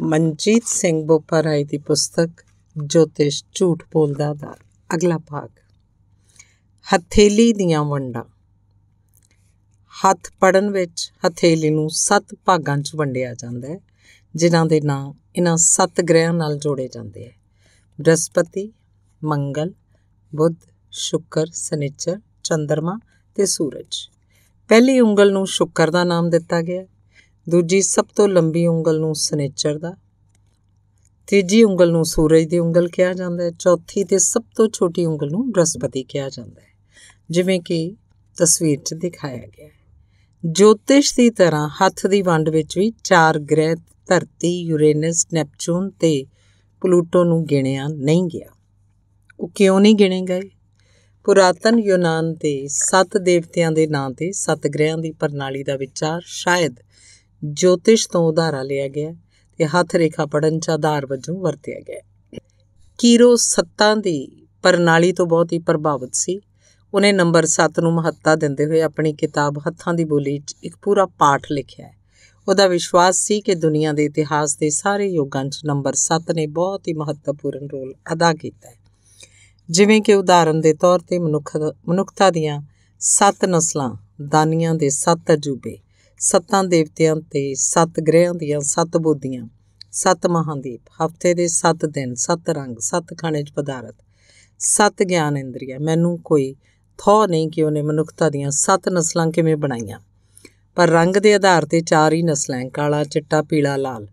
ਮਨਜੀਤ ਸਿੰਘ ਬੋਪਾਰਾਏ ਦੀ ਪੁਸਤਕ ਜੋਤਿਸ਼ ਝੂਠ ਬੋਲਦਾ ਦਾ ਅਗਲਾ ਭਾਗ ਹਥੇਲੀ ਦੀਆਂ ਵੰਡਾਂ ਹੱਥ ਪੜਨ ਵਿੱਚ ਹਥੇਲੀ ਨੂੰ ਸੱਤ ਭਾਗਾਂ 'ਚ ਵੰਡਿਆ ਜਾਂਦਾ ਹੈ ਜਿਨ੍ਹਾਂ ਦੇ ਨਾਮ ਇਹਨਾਂ ਸੱਤ ਗ੍ਰਹਿਆਂ ਨਾਲ ਜੋੜੇ ਜਾਂਦੇ ਹੈ ਬ੍ਰਹਸਪਤੀ ਮੰਗਲ ਬੁੱਧ ਸ਼ੁੱਕਰ ਸਨਿਚਰ ਚੰਦਰਮਾ ਤੇ ਸੂਰਜ ਪਹਿਲੀ ਉਂਗਲ ਨੂੰ ਸ਼ੁੱਕਰ ਦਾ ਨਾਮ ਦਿੱਤਾ ਗਿਆ ਦੂਜੀ ਸਭ ਤੋਂ ਲੰਬੀ ਉਂਗਲ ਨੂੰ ਸਨੇਚਰ ਦਾ ਤੀਜੀ ਉਂਗਲ ਨੂੰ ਸੂਰਜ ਦੀ ਉਂਗਲ ਕਿਹਾ ਜਾਂਦਾ ਹੈ ਚੌਥੀ ਤੇ ਸਭ ਤੋਂ ਛੋਟੀ ਉਂਗਲ ਨੂੰ ਬ੍ਰਸਪਤੀ ਕਿਹਾ ਜਾਂਦਾ ਹੈ ਜਿਵੇਂ ਕਿ ਤਸਵੀਰ 'ਚ ਦਿਖਾਇਆ ਗਿਆ ਹੈ ਜੋਤਿਸ਼ ਦੀ ਤਰ੍ਹਾਂ ਹੱਥ ਦੀ ਵੰਡ ਵਿੱਚ ਵੀ ਚਾਰ ਗ੍ਰਹਿ ਧਰਤੀ ਯੂਰੇਨਸ ਨੈਪਚੂਨ ਤੇ ਪਲੂਟੋ ਨੂੰ ਗਿਣਿਆ ਨਹੀਂ ਗਿਆ ਉਹ ਕਿਉਂ ਨਹੀਂ ਗਿਣੇ ਗਏ ਪੁਰਾਤਨ ਯੂਨਾਨ ਤੇ ਸੱਤ ਦੇਵਤਿਆਂ ਦੇ ਨਾਂ ਤੇ ਸੱਤ ਗ੍ਰਹਿਆਂ ਦੀ ਪ੍ਰਣਾਲੀ ਦਾ ਵਿਚਾਰ ਸ਼ਾਇਦ ਜੋਤਿਸ਼ ਤੋਂ ਉਧਾਰਾ ਲਿਆ ਗਿਆ ਤੇ ਹੱਥ ਰੇਖਾ ਪੜਨ ਚ ਆਧਾਰ ਵਜੋਂ ਵਰਤਿਆ ਗਿਆ ਕੀਰੋ ਸੱਤਾਂ ਦੀ ਪ੍ਰਣਾਲੀ ਤੋਂ ਬਹੁਤ ਹੀ ਪ੍ਰਭਾਵਿਤ ਸੀ ਉਹਨੇ ਨੰਬਰ 7 ਨੂੰ ਮਹੱਤਤਾ ਦਿੰਦੇ ਹੋਏ ਆਪਣੀ ਕਿਤਾਬ ਹੱਥਾਂ ਦੀ ਬੋਲੀ 'ਚ ਇੱਕ ਪੂਰਾ ਪਾਠ ਲਿਖਿਆ ਹੈ ਉਹਦਾ ਵਿਸ਼ਵਾਸ ਸੀ ਕਿ ਦੁਨੀਆ ਦੇ ਇਤਿਹਾਸ ਦੇ ਸਾਰੇ ਯੁੱਗਾਂ 'ਚ ਨੰਬਰ 7 ਨੇ ਬਹੁਤ ਹੀ ਮਹੱਤਵਪੂਰਨ ਰੋਲ ਅਦਾ ਕੀਤਾ ਹੈ ਜਿਵੇਂ ਕਿ ਉਦਾਹਰਨ ਦੇ ਤੌਰ ਤੇ ਮਨੁੱਖ ਮਨੁੱਖਤਾ ਦੀਆਂ 7 ਨਸਲਾਂ ਦਾਨੀਆਂ ਦੇ 7 ਅਜੂਬੇ ਸੱਤਾਂ ਦੇਵਤਿਆਂ ਤੇ ਸੱਤ ਗ੍ਰਹਿਆਂ ਦੀਆਂ ਸੱਤ ਬੋਧੀਆਂ ਸੱਤ ਮਹਾਦੀਪ ਹਫਤੇ ਦੇ ਸੱਤ ਦਿਨ ਸੱਤ ਰੰਗ ਸੱਤ ਖਾਣੇ ਚ ਪਦਾਰਥ ਸੱਤ ਗਿਆਨ ਇੰਦਰੀਆ ਮੈਨੂੰ ਕੋਈ ਥੋ ਨਹੀਂ ਕਿ ਉਹਨੇ ਮਨੁੱਖਤਾ ਦੀਆਂ ਸੱਤ ਨਸਲਾਂ ਕਿਵੇਂ ਬਣਾਈਆਂ ਪਰ ਰੰਗ ਦੇ ਆਧਾਰ ਤੇ ਚਾਰ ਹੀ ਨਸਲਾਂ ਕਾਲਾ ਚਿੱਟਾ ਪੀਲਾ ਲਾਲ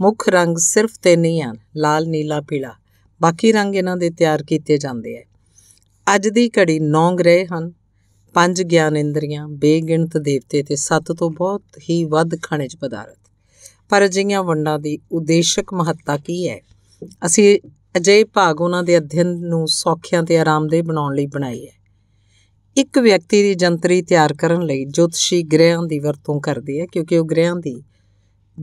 ਮੁੱਖ ਰੰਗ ਸਿਰਫ ਤੇ ਨਹੀਂ ਹਨ ਲਾਲ ਨੀਲਾ ਪੀਲਾ ਬਾਕੀ ਰੰਗ ਇਹਨਾਂ ਦੇ ਤਿਆਰ ਕੀਤੇ ਜਾਂਦੇ ਆ ਅੱਜ ਦੀ ਘੜੀ 9 ਗ੍ਰਹਿ ਹਨ ਪੰਜ ਗਿਆਨ ਇੰਦਰੀਆਂ ਬੇਗਿਣਤ ਦੇਵਤੇ ਤੇ ਸੱਤ ਤੋਂ ਬਹੁਤ ਹੀ ਵੱਧ ਖਣਿਜ ਪਦਾਰਥ ਪਰ ਅਜਿਹੀਆਂ ਵੰਡਾਂ ਦੀ ਉਦੇਸ਼ਕ ਮਹੱਤਤਾ ਕੀ ਹੈ ਅਸੀਂ ਅਜੇ ਭਾਗ ਉਹਨਾਂ ਦੇ ਅਧਿਐਨ ਨੂੰ ਸੌਖਿਆਂ ਤੇ ਆਰਾਮਦੇਹ ਬਣਾਉਣ ਲਈ ਬਣਾਈ ਹੈ ਇੱਕ ਵਿਅਕਤੀ ਦੀ ਜੰਤਰੀ ਤਿਆਰ ਕਰਨ ਲਈ ਜੋਤਸ਼ੀ ਗ੍ਰਹਿਆਂ ਦੀ ਵਰਤੋਂ ਕਰਦੀ ਹੈ ਕਿਉਂਕਿ ਉਹ ਗ੍ਰਹਿਆਂ ਦੀ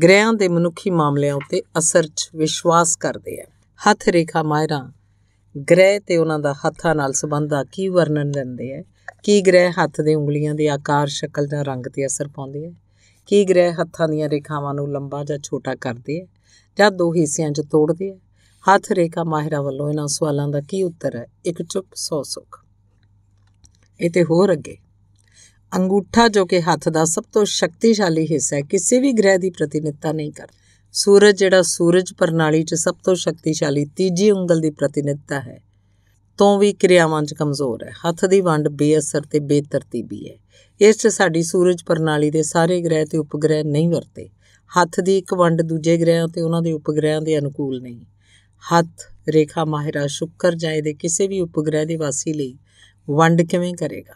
ਗ੍ਰਹਿਆਂ ਦੇ ਮਨੁੱਖੀ ਮਾਮਲਿਆਂ ਉੱਤੇ ਅਸਰ 'ਚ ਵਿਸ਼ਵਾਸ ਕਰਦੇ ਆ ਹੱਥ ਰੇਖਾ ਮਾਇਰਾ ਗ੍ਰਹਿ ਤੇ ਉਹਨਾਂ ਦਾ ਹੱਥਾਂ ਨਾਲ ਸੰਬੰਧ ਆ ਕੀ ਵਰਣਨ ਦਿੰਦੇ ਆ ਕੀ ਗ੍ਰਹਿ ਹੱਥ ਦੇ ਉਂਗਲੀਆਂ ਦੇ ਆਕਾਰ ਸ਼ਕਲ ਜਾਂ ਰੰਗ ਤੇ ਅਸਰ ਪਾਉਂਦੇ ਆ ਕੀ ਗ੍ਰਹਿ ਹੱਥਾਂ ਦੀਆਂ ਰੇਖਾਵਾਂ ਨੂੰ ਲੰਬਾ ਜਾਂ ਛੋਟਾ ਕਰਦੇ ਆ ਜਾਂ ਦੋ ਹਿੱਸਿਆਂ 'ਚ ਤੋੜਦੇ ਆ ਹੱਥ ਰੇਖਾ ਮਾਹਿਰਾਂ ਵੱਲੋਂ ਇਹਨਾਂ ਸਵਾਲਾਂ ਦਾ ਕੀ ਉੱਤਰ ਹੈ ਇੱਕ ਚੁੱਪ ਸੌ ਸੁਖ ਇਹ ਤੇ ਹੋਰ ਅੱਗੇ ਅੰਗੂਠਾ ਜੋ ਕਿ ਹੱਥ ਦਾ ਸਭ ਤੋਂ ਸ਼ਕਤੀਸ਼ਾਲੀ ਹਿੱਸਾ ਹੈ ਕਿਸੇ ਵੀ ਗ੍ਰਹਿ ਦੀ ਪ੍ਰਤੀਨਿਧਤਾ ਨਹੀਂ ਕਰਦਾ ਸੂਰਜ ਜਿਹੜਾ ਸੂਰਜ ਪ੍ਰਣਾਲੀ 'ਚ ਸਭ ਤੋਂ ਸ਼ਕਤੀਸ਼ਾਲੀ ਤੀਜੀ ਉਂਗਲ ਦੀ ਪ੍ਰਤੀਨਿਧਤਾ ਹੈ ਤੋਂ ਵੀ ਕਿਰਿਆਵਾਂ 'ਚ ਕਮਜ਼ੋਰ ਹੈ ਹੱਥ ਦੀ ਵੰਡ ਬੇਅਸਰ ਤੇ ਬੇਤਰਤੀਬੀ ਹੈ ਇਸ 'ਚ ਸਾਡੀ ਸੂਰਜ ਪ੍ਰਣਾਲੀ ਦੇ ਸਾਰੇ ਗ੍ਰਹਿ ਤੇ ਉਪਗ੍ਰਹਿ ਨਹੀਂ ਵਰਤੇ ਹੱਥ ਦੀ ਇੱਕ ਵੰਡ ਦੂਜੇ ਗ੍ਰਹਿਆਂ ਤੇ ਉਹਨਾਂ ਦੇ ਉਪਗ੍ਰਹਿਆਂ ਦੇ ਅਨੁਕੂਲ ਨਹੀਂ ਹੱਥ ਰੇਖਾ ਮਾਹਿਰਾ ਸ਼ੁੱਕਰ ਜਾਏ ਦੇ ਕਿਸੇ ਵੀ ਉਪਗ੍ਰਹਿ ਦੇ ਵਾਸੀ ਲਈ ਵੰਡ ਕਿਵੇਂ ਕਰੇਗਾ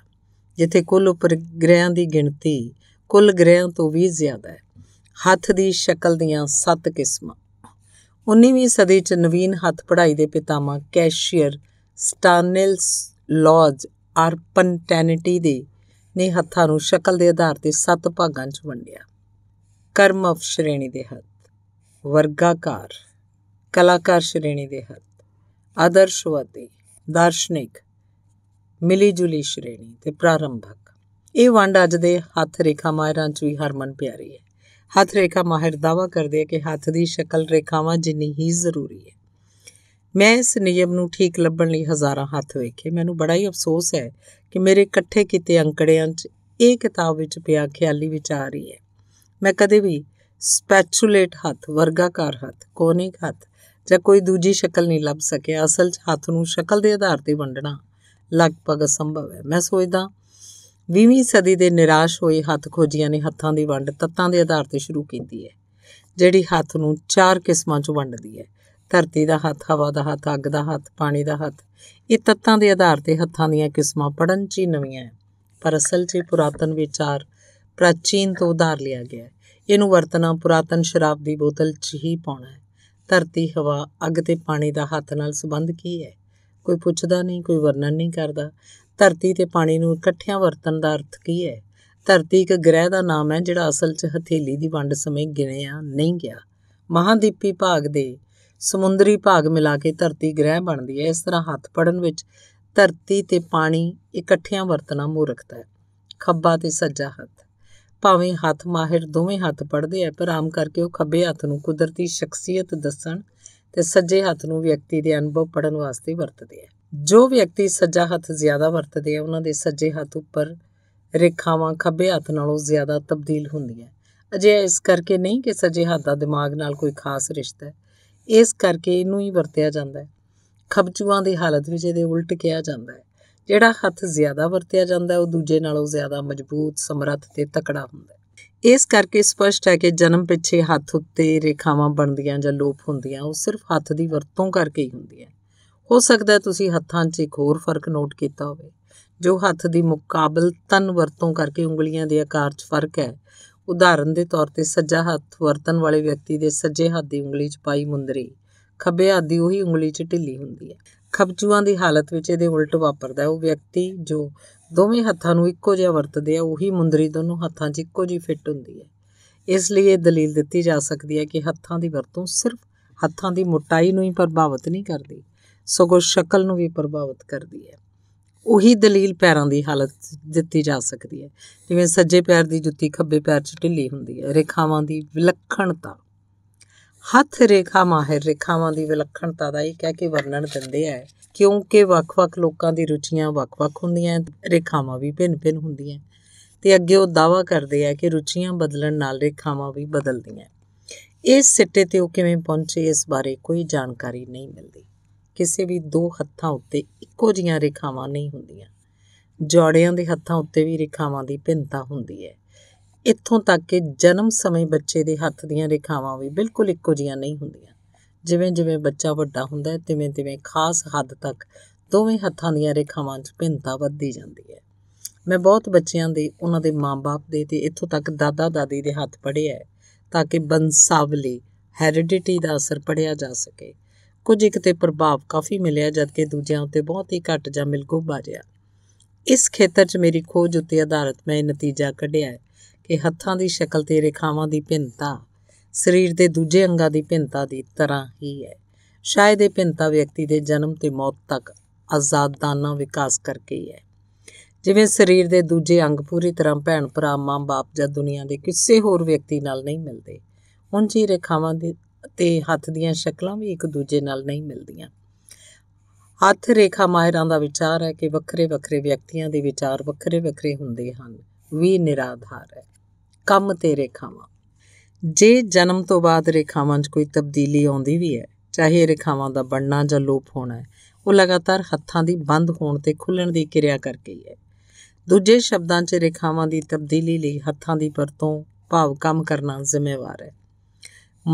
ਜਿੱਥੇ ਕੁੱਲ ਉਪਗ੍ਰਹਿਆਂ ਦੀ ਗਿਣਤੀ ਕੁੱਲ ਗ੍ਰਹਿਆਂ ਤੋਂ ਵੀ ਜ਼ਿਆਦਾ ਹੈ ਹੱਥ ਦੀ ਸ਼ਕਲ ਦੀਆਂ 7 ਕਿਸਮਾਂ 19ਵੀਂ ਸਦੀ 'ਚ ਨਵੀਨ ਹੱਥ ਪੜ੍ਹਾਈ ਦੇ ਪਿਤਾਮਾ ਕੈਸ਼ੀਅਰ ਸਟਾਨਿਲਸ ਲੌਜ ਆਰਪਨਟੈਨਿਟੀ ਦੇ ਨੇ ਹੱਥਾਂ ਨੂੰ ਸ਼ਕਲ ਦੇ ਆਧਾਰ ਤੇ ਸੱਤ ਭਾਗਾਂ 'ਚ ਵੰਡਿਆ ਕਰਮਵ ਸ਼੍ਰੇਣੀ ਦੇ ਹੱਥ ਵਰਗਾਕਾਰ ਕਲਾਕਾਰ ਸ਼੍ਰੇਣੀ ਦੇ ਹੱਥ ਆਦਰਸ਼ਵਾਦੀ ਦਾਰਸ਼ਨਿਕ ਮਿਲੀ ਜੁਲੀ ਸ਼੍ਰੇਣੀ ਤੇ ਪ੍ਰਾਰੰਭਕ ਇਹ ਵੰਡ ਅੱਜ ਦੇ ਹੱਥ ਰੇਖਾ ਮਾਹਿਰਾਂ 'ਚ ਵੀ ਹਰਮਨ ਪਿਆਰੀ ਹੈ ਹੱਥ ਰੇਖਾ ਮਾਹਿਰ ਦਾਵਾ ਕਰਦੇ ਕਿ ਹੱਥ ਦੀ ਸ਼ਕਲ ਰੇਖਾਵਾਂ ਜਿੰਨੀ ਹੀ ਜ਼ਰੂਰੀ ਹੈ ਮੈਂ ਇਸ ਨਿਯਮ ਨੂੰ ਠੀਕ ਲੱਭਣ ਲਈ ਹਜ਼ਾਰਾਂ ਹੱਥ ਵੇਖੇ ਮੈਨੂੰ ਬੜਾ ਹੀ ਅਫਸੋਸ ਹੈ ਕਿ ਮੇਰੇ ਇਕੱਠੇ ਕੀਤੇ ਅੰਕੜਿਆਂ 'ਚ ਇਹ ਕਿਤਾਬ ਵਿੱਚ ਪਿਆ ਖਿਆਲੀ ਵਿਚਾਰ ਹੀ ਹੈ ਮੈਂ ਕਦੇ ਵੀ ਸਪੈਚੂਲੇਟ ਹੱਥ ਵਰਗਾਕਾਰ ਹੱਥ ਕੋਨਿਕ ਹੱਥ ਜਾਂ ਕੋਈ ਦੂਜੀ ਸ਼ਕਲ ਨਹੀਂ ਲੱਭ ਸਕਿਆ ਅਸਲ 'ਚ ਹੱਥ ਨੂੰ ਸ਼ਕਲ ਦੇ ਆਧਾਰ ਤੇ ਵੰਡਣਾ ਲਗਭਗ ਅਸੰਭਵ ਹੈ ਮੈਂ ਸੋਚਦਾ 20ਵੀਂ ਸਦੀ ਦੇ ਨਿਰਾਸ਼ ਹੋਏ ਹੱਥ ਖੋਜੀਆਂ ਨੇ ਹੱਥਾਂ ਦੀ ਵੰਡ ਤੱਤਾਂ ਦੇ ਆਧਾਰ ਤੇ ਸ਼ੁਰੂ ਕੀਤੀ ਹੈ ਜਿਹੜੀ ਹੱਥ ਨੂੰ ਚਾਰ ਕਿਸਮਾਂ 'ਚ ਵੰਡਦੀ ਹੈ ਧਰਤੀ ਦਾ ਹੱਥ ਹਵਾ ਦਾ ਹੱਥ ਅੱਗ ਦਾ ਹੱਥ ਪਾਣੀ ਦਾ ਹੱਥ ਇਹ ਤੱਤਾਂ ਦੇ ਆਧਾਰ ਤੇ ਹੱਥਾਂ ਦੀਆਂ ਕਿਸਮਾਂ ਪੜਨ 'ਚ ਹੀ ਨਵੀਆਂ ਹੈ ਪਰ ਅਸਲ 'ਚ ਪੁਰਾਤਨ ਵਿਚਾਰ ਪ੍ਰਾਚੀਨ ਤੋਂ ਉਧਾਰ ਲਿਆ ਗਿਆ ਹੈ ਇਹਨੂੰ ਵਰਤਣਾ ਪੁਰਾਤਨ ਸ਼ਰਾਬ ਦੀ ਬੋਤਲ 'ਚ ਹੀ ਪਾਉਣਾ ਹੈ ਧਰਤੀ ਹਵਾ ਅੱਗ ਤੇ ਪਾਣੀ ਦਾ ਹੱਥ ਨਾਲ ਸੰਬੰਧ ਕੀ ਹੈ ਕੋਈ ਪੁੱਛਦਾ ਨਹੀਂ ਕੋਈ ਵਰਣਨ ਨਹੀਂ ਕਰਦਾ ਧਰਤੀ ਤੇ ਪਾਣੀ ਨੂੰ ਇਕੱਠਿਆਂ ਵਰਤਣ ਦਾ ਅਰਥ ਕੀ ਹੈ ਧਰਤੀ ਇੱਕ ਗ੍ਰਹਿ ਦਾ ਨਾਮ ਹੈ ਜਿਹੜਾ ਅਸਲ 'ਚ ਹਥੇਲੀ ਦੀ ਵੰਡ ਸਮੇਂ ਗਿਣਿਆ ਨਹੀਂ ਗਿਆ ਮਹਾਦੀਪੀ ਭਾਗ ਦੇ ਸਮੁੰਦਰੀ ਭਾਗ ਮਿਲਾ ਕੇ ਧਰਤੀ ਗ੍ਰਹਿ ਬਣਦੀ ਹੈ ਇਸ ਤਰ੍ਹਾਂ ਹੱਥ ਪੜਨ ਵਿੱਚ ਧਰਤੀ ਤੇ ਪਾਣੀ ਇਕੱਠਿਆਂ ਵਰਤਣਾ ਮੂਰਖਤਾ ਹੈ ਖੱਬਾ ਤੇ ਸੱਜਾ ਹੱਥ ਭਾਵੇਂ ਹੱਥ ਮਾਹਿਰ ਦੋਵੇਂ ਹੱਥ ਪੜਦੇ ਆ ਪਰ ਆਮ ਕਰਕੇ ਉਹ ਖੱਬੇ ਹੱਥ ਨੂੰ ਕੁਦਰਤੀ ਸ਼ਖਸੀਅਤ ਦੱਸਣ ਤੇ ਸੱਜੇ ਹੱਥ ਨੂੰ ਵਿਅਕਤੀ ਦੇ ਅਨੁਭਵ ਪੜਨ ਵਾਸਤੇ ਵਰਤਦੇ ਆ ਜੋ ਵਿਅਕਤੀ ਸੱਜਾ ਹੱਥ ਜ਼ਿਆਦਾ ਵਰਤਦੇ ਆ ਉਹਨਾਂ ਦੇ ਸੱਜੇ ਹੱਥ ਉੱਪਰ ਰੇਖਾਵਾਂ ਖੱਬੇ ਹੱਥ ਨਾਲੋਂ ਜ਼ਿਆਦਾ ਤਬਦੀਲ ਹੁੰਦੀਆਂ ਅਜੇ ਇਸ ਕਰਕੇ ਨਹੀਂ ਕਿ ਸੱਜੇ ਹੱਥ ਦਾ ਦਿਮਾਗ ਨਾਲ ਕੋਈ ਖਾਸ ਰਿਸ਼ਤਾ ਹੈ ਇਸ ਕਰਕੇ ਇਹਨੂੰ ਹੀ ਵਰਤਿਆ ਜਾਂਦਾ ਹੈ ਖਬਜੂਆਂ ਦੀ ਹਾਲਤ ਵਿੱਚ ਇਹਦੇ ਉਲਟ ਕਿਹਾ ਜਾਂਦਾ ਹੈ ਜਿਹੜਾ ਹੱਥ ਜ਼ਿਆਦਾ ਵਰਤਿਆ ਜਾਂਦਾ ਉਹ ਦੂਜੇ ਨਾਲੋਂ ਜ਼ਿਆਦਾ ਮਜ਼ਬੂਤ ਸਮਰੱਥ ਤੇ ਤਕੜਾ ਹੁੰਦਾ ਹੈ ਇਸ ਕਰਕੇ ਸਪਸ਼ਟ ਹੈ ਕਿ ਜਨਮ ਪਿੱਛੇ ਹੱਥ ਉੱਤੇ ਰੇਖਾਵਾਂ ਬਣਦੀਆਂ ਜਾਂ ਲੋਪ ਹੁੰਦੀਆਂ ਉਹ ਸਿਰਫ ਹੱਥ ਦੀ ਵਰਤੋਂ ਕਰਕੇ ਹੀ ਹੁੰਦੀਆਂ ਹੋ ਸਕਦਾ ਤੁਸੀਂ ਹੱਥਾਂ 'ਚ ਇੱਕ ਹੋਰ ਫਰਕ ਨੋਟ ਕੀਤਾ ਹੋਵੇ ਜੋ ਹੱਥ ਦੀ ਮੁਕਾਬਲ ਤਨ ਵਰਤੋਂ ਕਰਕੇ ਉਂਗਲੀਆਂ ਦੇ ਆਕਾਰ 'ਚ ਫਰਕ ਹੈ ਉਦਾਹਰਨ ਦੇ ਤੌਰ ਤੇ ਸੱਜਾ ਹੱਥ ਵਰਤਣ ਵਾਲੇ ਵਿਅਕਤੀ ਦੇ ਸੱਜੇ ਹੱਥ ਦੀ ਉਂਗਲੀ 'ਚ ਪਾਈ ਮੁੰਦਰੀ ਖੱਬੇ ਹੱਥ ਦੀ ਉਹੀ ਉਂਗਲੀ 'ਚ ਢਿੱਲੀ ਹੁੰਦੀ ਹੈ ਖਬਜੂਆਂ ਦੀ ਹਾਲਤ ਵਿੱਚ ਇਹਦੇ ਉਲਟ ਵਾਪਰਦਾ ਹੈ ਉਹ ਵਿਅਕਤੀ ਜੋ ਦੋਵੇਂ ਹੱਥਾਂ ਨੂੰ ਇੱਕੋ ਜਿਹਾ ਵਰਤਦੇ ਆ ਉਹੀ ਮੁੰਦਰੀ ਦੋਨੋਂ ਹੱਥਾਂ 'ਚ ਇੱਕੋ ਜਿਹੀ ਫਿੱਟ ਹੁੰਦੀ ਹੈ ਇਸ ਲਈ ਇਹ ਦਲੀਲ ਦਿੱਤੀ ਜਾ ਸਕਦੀ ਹੈ ਕਿ ਹੱਥਾਂ ਦੀ ਵਰਤੋਂ ਸਿਰਫ ਹੱਥਾਂ ਦੀ ਮੋਟਾਈ ਨੂੰ ਹੀ ਪ੍ਰਭਾਵਿਤ ਨਹੀਂ ਕਰਦੀ ਸਗੋਂ ਸ਼ਕਲ ਨੂੰ ਵੀ ਪ੍ਰਭਾਵਿਤ ਕਰਦੀ ਹੈ ਉਹੀ ਦਲੀਲ ਪੈਰਾਂ ਦੀ ਹਾਲਤ ਦਿੱਤੀ ਜਾ ਸਕਦੀ ਹੈ ਜਿਵੇਂ ਸੱਜੇ ਪੈਰ ਦੀ ਜੁੱਤੀ ਖੱਬੇ ਪੈਰ 'ਚ ਢਿੱਲੀ ਹੁੰਦੀ ਹੈ ਰੇਖਾਵਾਂ ਦੀ ਵਿਲੱਖਣਤਾ ਹੱਥ ਰੇਖਾ ਮਾਹਿਰ ਰੇਖਾਵਾਂ ਦੀ ਵਿਲੱਖਣਤਾ ਦਾ ਇਹ ਕਹਿ ਕੇ ਵਰਣਨ ਦਿੰਦੇ ਹੈ ਕਿਉਂਕਿ ਵੱਖ-ਵੱਖ ਲੋਕਾਂ ਦੀ ਰੁਚੀਆਂ ਵੱਖ-ਵੱਖ ਹੁੰਦੀਆਂ ਰੇਖਾਵਾਂ ਵੀ ਭਿੰਨ-ਭਿੰਨ ਹੁੰਦੀਆਂ ਤੇ ਅੱਗੇ ਉਹ ਦਾਵਾ ਕਰਦੇ ਆ ਕਿ ਰੁਚੀਆਂ ਬਦਲਣ ਨਾਲ ਰੇਖਾਵਾਂ ਵੀ ਬਦਲਦੀਆਂ ਇਸ ਸਿੱਟੇ ਤੇ ਉਹ ਕਿਵੇਂ ਪਹੁੰਚੇ ਇਸ ਬਾਰੇ ਕੋਈ ਜਾਣਕਾਰੀ ਨਹੀਂ ਮਿਲਦੀ ਕਿਸੇ ਵੀ ਦੋ ਹੱਥਾਂ ਉੱਤੇ ਇੱਕੋ ਜੀਆਂ ਰੇਖਾਵਾਂ ਨਹੀਂ ਹੁੰਦੀਆਂ ਜੋੜਿਆਂ ਦੇ ਹੱਥਾਂ ਉੱਤੇ ਵੀ ਰੇਖਾਵਾਂ ਦੀ ਭਿੰਨਤਾ ਹੁੰਦੀ ਹੈ ਇੱਥੋਂ ਤੱਕ ਕਿ ਜਨਮ ਸਮੇਂ ਬੱਚੇ ਦੇ ਹੱਥ ਦੀਆਂ ਰੇਖਾਵਾਂ ਵੀ ਬਿਲਕੁਲ ਇੱਕੋ ਜੀਆਂ ਨਹੀਂ ਹੁੰਦੀਆਂ ਜਿਵੇਂ-ਜਿਵੇਂ ਬੱਚਾ ਵੱਡਾ ਹੁੰਦਾ ਹੈ ਤਿਵੇਂ-ਤਿਵੇਂ ਖਾਸ ਹੱਦ ਤੱਕ ਦੋਵੇਂ ਹੱਥਾਂ ਦੀਆਂ ਰੇਖਾਵਾਂ 'ਚ ਭਿੰਨਤਾ ਵੱਧਦੀ ਜਾਂਦੀ ਹੈ ਮੈਂ ਬਹੁਤ ਬੱਚਿਆਂ ਦੇ ਉਹਨਾਂ ਦੇ ਮਾਪੇ ਦੇ ਤੇ ਇੱਥੋਂ ਤੱਕ ਦਾਦਾ ਦਾਦੀ ਦੇ ਹੱਥ ਪੜਿਆ ਤਾਂ ਕਿ ਬੰਸਾਵਲੀ ਹੈਰੀਡਿਟੀ ਦਾ ਅਸਰ ਪੜਿਆ ਜਾ ਸਕੇ ਕੁਝ ਇੱਕ ਤੇ ਪ੍ਰਭਾਵ ਕਾਫੀ ਮਿਲਿਆ ਜਦਕਿ ਦੂਜਿਆਂ ਉੱਤੇ ਬਹੁਤ ਹੀ ਘੱਟ ਜਾਂ ਬਿਲਕੁਲ ਬਾਜਿਆ ਇਸ ਖੇਤਰ 'ਚ ਮੇਰੀ ਖੋਜ ਉੱਤੇ ਆਧਾਰਿਤ ਮੈਂ ਨਤੀਜਾ ਕੱਢਿਆ ਹੈ ਕਿ ਹੱਥਾਂ ਦੀ ਸ਼ਕਲ ਤੇ ਰੇਖਾਵਾਂ ਦੀ ਭਿੰਨਤਾ ਸਰੀਰ ਦੇ ਦੂਜੇ ਅੰਗਾਂ ਦੀ ਭਿੰਨਤਾ ਦੀ ਤਰ੍ਹਾਂ ਹੀ ਹੈ ਸ਼ਾਇਦ ਇਹ ਭਿੰਨਤਾ ਵਿਅਕਤੀ ਦੇ ਜਨਮ ਤੇ ਮੌਤ ਤੱਕ ਆਜ਼ਾਦਾਨਾ ਵਿਕਾਸ ਕਰਕੇ ਹੀ ਹੈ ਜਿਵੇਂ ਸਰੀਰ ਦੇ ਦੂਜੇ ਅੰਗ ਪੂਰੀ ਤਰ੍ਹਾਂ ਭੈਣ ਭਰਾ ਮਾਂ-ਬਾਪ ਜਾਂ ਦੁਨੀਆ ਦੇ ਕਿਸੇ ਹੋਰ ਵਿਅਕਤੀ ਨਾਲ ਨਹੀਂ ਮਿਲਦੇ ਉਂਝ ਹੀ ਰੇਖਾਵਾਂ ਦੀ ਤੇ ਹੱਥ ਦੀਆਂ ਸ਼ਕਲਾਂ ਵੀ ਇੱਕ ਦੂਜੇ ਨਾਲ ਨਹੀਂ ਮਿਲਦੀਆਂ ਹੱਥ ਰੇਖਾ ਮਾਹਿਰਾਂ ਦਾ ਵਿਚਾਰ ਹੈ ਕਿ ਵੱਖਰੇ ਵੱਖਰੇ ਵਿਅਕਤੀਆਂ ਦੇ ਵਿਚਾਰ ਵੱਖਰੇ ਵੱਖਰੇ ਹੁੰਦੇ ਹਨ ਵੀ ਨਿਰਾਧਾਰ ਹੈ ਕੰਮ ਤੇ ਰੇਖਾਵਾਂ ਜੇ ਜਨਮ ਤੋਂ ਬਾਅਦ ਰੇਖਾਵਾਂ 'ਚ ਕੋਈ ਤਬਦੀਲੀ ਆਉਂਦੀ ਵੀ ਹੈ ਚਾਹੇ ਰੇਖਾਵਾਂ ਦਾ ਬਣਨਾ ਜਾਂ ਲੋਪ ਹੋਣਾ ਹੈ ਉਹ ਲਗਾਤਾਰ ਹੱਥਾਂ ਦੀ ਬੰਦ ਹੋਣ ਤੇ ਖੁੱਲਣ ਦੀ ਕਿਰਿਆ ਕਰਕੇ ਹੀ ਹੈ ਦੂਜੇ ਸ਼ਬਦਾਂ 'ਚ ਰੇਖਾਵਾਂ ਦੀ ਤਬਦੀਲੀ ਲਈ ਹੱਥਾਂ ਦੀ ਵਰਤੋਂ ਭਾਵ ਕੰਮ ਕਰਨਾ ਜ਼ਿੰਮੇਵਾਰ ਹੈ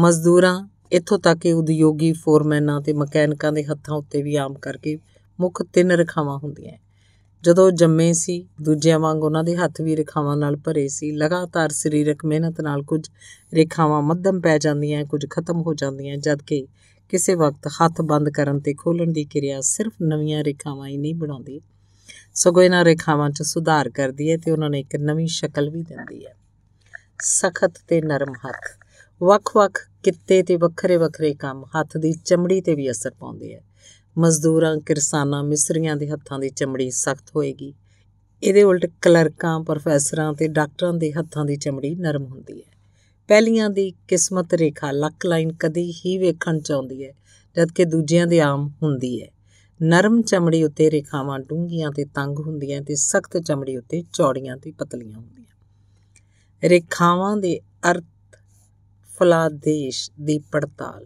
ਮਜ਼ਦੂਰਾਂ ਇੱਥੋਂ ਤੱਕ ਕਿ ਉਦਯੋਗੀ ਫੋਰਮੈਨਾਂ ਤੇ ਮਕੈਨਿਕਾਂ ਦੇ ਹੱਥਾਂ ਉੱਤੇ ਵੀ ਆਮ ਕਰਕੇ ਮੁੱਖ ਤਿੰਨ ਰੇਖਾਵਾਂ ਹੁੰਦੀਆਂ ਜਦੋਂ ਜੰਮੇ ਸੀ ਦੂਜਿਆਂ ਵਾਂਗ ਉਹਨਾਂ ਦੇ ਹੱਥ ਵੀ ਰੇਖਾਵਾਂ ਨਾਲ ਭਰੇ ਸੀ ਲਗਾਤਾਰ ਸਰੀਰਕ ਮਿਹਨਤ ਨਾਲ ਕੁਝ ਰੇਖਾਵਾਂ ਮੱਧਮ ਪੈ ਜਾਂਦੀਆਂ ਕੁਝ ਖਤਮ ਹੋ ਜਾਂਦੀਆਂ ਜਦਕਿ ਕਿਸੇ ਵਕਤ ਹੱਥ ਬੰਦ ਕਰਨ ਤੇ ਖੋਲਣ ਦੀ ਕਿਰਿਆ ਸਿਰਫ ਨਵੀਆਂ ਰੇਖਾਵਾਂ ਹੀ ਨਹੀਂ ਬਣਾਉਂਦੀ ਸਗੋਂ ਇਹਨਾਂ ਰੇਖਾਵਾਂ 'ਚ ਸੁਧਾਰ ਕਰਦੀ ਹੈ ਤੇ ਉਹਨਾਂ ਨੂੰ ਇੱਕ ਨਵੀਂ ਸ਼ਕਲ ਵੀ ਦਿੰਦੀ ਹੈ ਸਖਤ ਤੇ ਨਰਮ ਹੱਥ ਵੱਖ-ਵੱਖ ਕਿੱਤੇ ਤੇ ਵੱਖਰੇ-ਵੱਖਰੇ ਕੰਮ ਹੱਥ ਦੀ ਚਮੜੀ ਤੇ ਵੀ ਅਸਰ ਪਾਉਂਦੇ ਆ ਮਜ਼ਦੂਰਾਂ ਕਿਰਸਾਨਾਂ ਮਿਸਰੀਆਂ ਦੇ ਹੱਥਾਂ ਦੀ ਚਮੜੀ ਸਖਤ ਹੋਏਗੀ ਇਹਦੇ ਉਲਟ ਕਲਰਕਾਂ ਪ੍ਰੋਫੈਸਰਾਂ ਤੇ ਡਾਕਟਰਾਂ ਦੇ ਹੱਥਾਂ ਦੀ ਚਮੜੀ ਨਰਮ ਹੁੰਦੀ ਹੈ ਪਹਿਲੀਆਂ ਦੀ ਕਿਸਮਤ ਰੇਖਾ ਲੱਕ ਲਾਈਨ ਕਦੀ ਹੀ ਵੇਖਣ ਚ ਆਉਂਦੀ ਹੈ ਕਿ ਦੂਜਿਆਂ ਦੇ ਆਮ ਹੁੰਦੀ ਹੈ ਨਰਮ ਚਮੜੀ ਉੱਤੇ ਰੇਖਾਵਾਂ ਡੂੰਘੀਆਂ ਤੇ ਤੰਗ ਹੁੰਦੀਆਂ ਤੇ ਸਖਤ ਚਮੜੀ ਉੱਤੇ ਚੌੜੀਆਂ ਤੇ ਪਤਲੀਆਂ ਹੁੰਦੀਆਂ ਰੇਖਾਵਾਂ ਦੇ ਅਰਥ ਦੇਸ਼ ਦੀ ਪੜਤਾਲ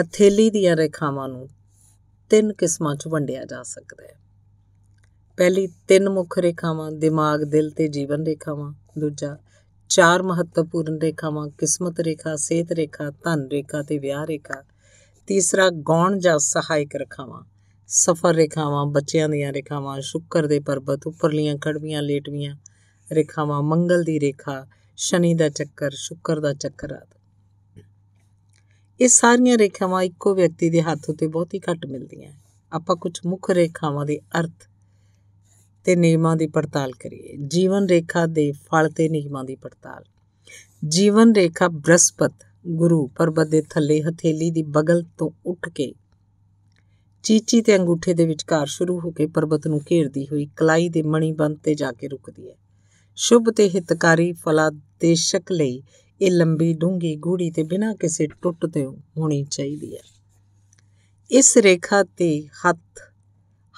ਹਥੇਲੀ ਦੀਆਂ ਰੇਖਾਵਾਂ ਨੂੰ ਤਿੰਨ ਕਿਸਮਾਂ 'ਚ ਵੰਡਿਆ ਜਾ ਸਕਦਾ ਹੈ ਪਹਿਲੀ ਤਿੰਨ ਮੁੱਖ ਰੇਖਾਵਾਂ ਦਿਮਾਗ ਦਿਲ ਤੇ ਜੀਵਨ ਰੇਖਾਵਾਂ ਦੂਜਾ ਚਾਰ ਮਹੱਤਵਪੂਰਨ ਰੇਖਾਵਾਂ ਕਿਸਮਤ ਰੇਖਾ ਸਿਹਤ ਰੇਖਾ ਧਨ ਰੇਖਾ ਤੇ ਵਿਆਹ ਰੇਖਾ ਤੀਸਰਾ ਗੌਣ ਜਾਂ ਸਹਾਇਕ ਰੇਖਾਵਾਂ ਸਫਰ ਰੇਖਾਵਾਂ ਬੱਚਿਆਂ ਦੀਆਂ ਰੇਖਾਵਾਂ ਸ਼ੁੱਕਰ ਦੇ ਪਰਬਤ ਉੱਪਰਲੀਆਂ ਕੜਵੀਆਂ ਲੇਟਵੀਆਂ ਰੇਖਾਵਾਂ ਮੰਗਲ ਦੀ ਰੇਖਾ ਸ਼ਨੀ ਦਾ ਚੱਕਰ ਸ਼ੁੱਕਰ ਦਾ ਚੱਕਰ ਆਦਿ ਇਹ ਸਾਰੀਆਂ ਰੇਖਾਵਾਂ ਇੱਕੋ ਵਿਅਕਤੀ ਦੇ ਹੱਥ ਉਤੇ ਬਹੁਤ ਹੀ ਘੱਟ ਮਿਲਦੀਆਂ ਆਪਾਂ ਕੁਝ ਮੁੱਖ ਰੇਖਾਵਾਂ ਦੇ ਅਰਥ ਤੇ ਨਿਯਮਾਂ ਦੀ ਪੜਤਾਲ ਕਰੀਏ ਜੀਵਨ ਰੇਖਾ ਦੇ ਫਲ ਤੇ ਨਿਯਮਾਂ ਦੀ ਪੜਤਾਲ ਜੀਵਨ ਰੇਖਾ ਬ੍ਰਸਪਤ ਗੁਰੂ ਪਰਬਤ ਦੇ ਥੱਲੇ ਹਥੇਲੀ ਦੀ ਬਗਲ ਤੋਂ ਉੱਠ ਕੇ ਚੀਚੀ ਤੇ ਅੰਗੂਠੇ ਦੇ ਵਿਚਕਾਰ ਸ਼ੁਰੂ ਹੋ ਕੇ ਪਰਬਤ ਨੂੰ ਘੇਰਦੀ ਹੋਈ ਕਲਾਈ ਦੇ ਮਣੀ ਬੰਦ ਤੇ ਜਾ ਕੇ ਰੁਕਦੀ ਹੈ ਸ਼ੁਭ ਤੇ ਹਿਤਕਾਰੀ ਫਲਾਦੇਸ਼ਕ ਲਈ ਇਹ ਲੰਬੀ ਡੂੰਗੀ ਗੂੜੀ ਤੇ ਬਿਨਾਂ ਕਿਸੇ ਟੁੱਟ ਤੇ ਹੋਣੀ ਚਾਹੀਦੀ ਹੈ ਇਸ ਰੇਖਾ ਤੇ ਹੱਥ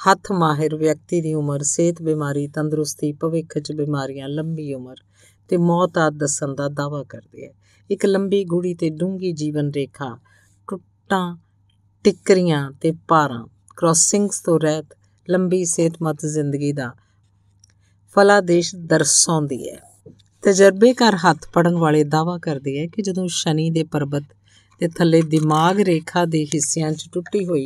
ਹੱਥ ਮਾਹਿਰ ਵਿਅਕਤੀ ਦੀ ਉਮਰ ਸਿਹਤ ਬਿਮਾਰੀ ਤੰਦਰੁਸਤੀ ਭਵਿੱਖ 'ਚ ਬਿਮਾਰੀਆਂ ਲੰਬੀ ਉਮਰ ਤੇ ਮੌਤ ਆ ਦੱਸਣ ਦਾ ਦਾਵਾ ਕਰਦੇ ਹੈ ਇੱਕ ਲੰਬੀ ਗੂੜੀ ਤੇ ਡੂੰਗੀ ਜੀਵਨ ਰੇਖਾ ਟੁੱਟਾਂ ਟਿੱਕਰੀਆਂ ਤੇ ਪਾਰਾਂ ਕ੍ਰੋਸਿੰਗਸ ਤੋਂ ਰਹਿਤ ਲੰਬੀ ਸਿਹਤਮਤ ਜ਼ਿੰਦਗੀ ਦਾ ਫਲਾਦੇਸ਼ ਦਰਸਾਉਂਦੀ ਹੈ ਤਜਰਬੇਕਾਰ ਹੱਥ ਪੜਨ ਵਾਲੇ ਦਾਵਾ ਕਰਦੇ ਹੈ ਕਿ ਜਦੋਂ ਸ਼ਨੀ ਦੇ ਪਰਬਤ ਤੇ ਥੱਲੇ ਦਿਮਾਗ ਰੇਖਾ ਦੇ ਹਿੱਸਿਆਂ 'ਚ ਟੁੱਟੀ ਹੋਈ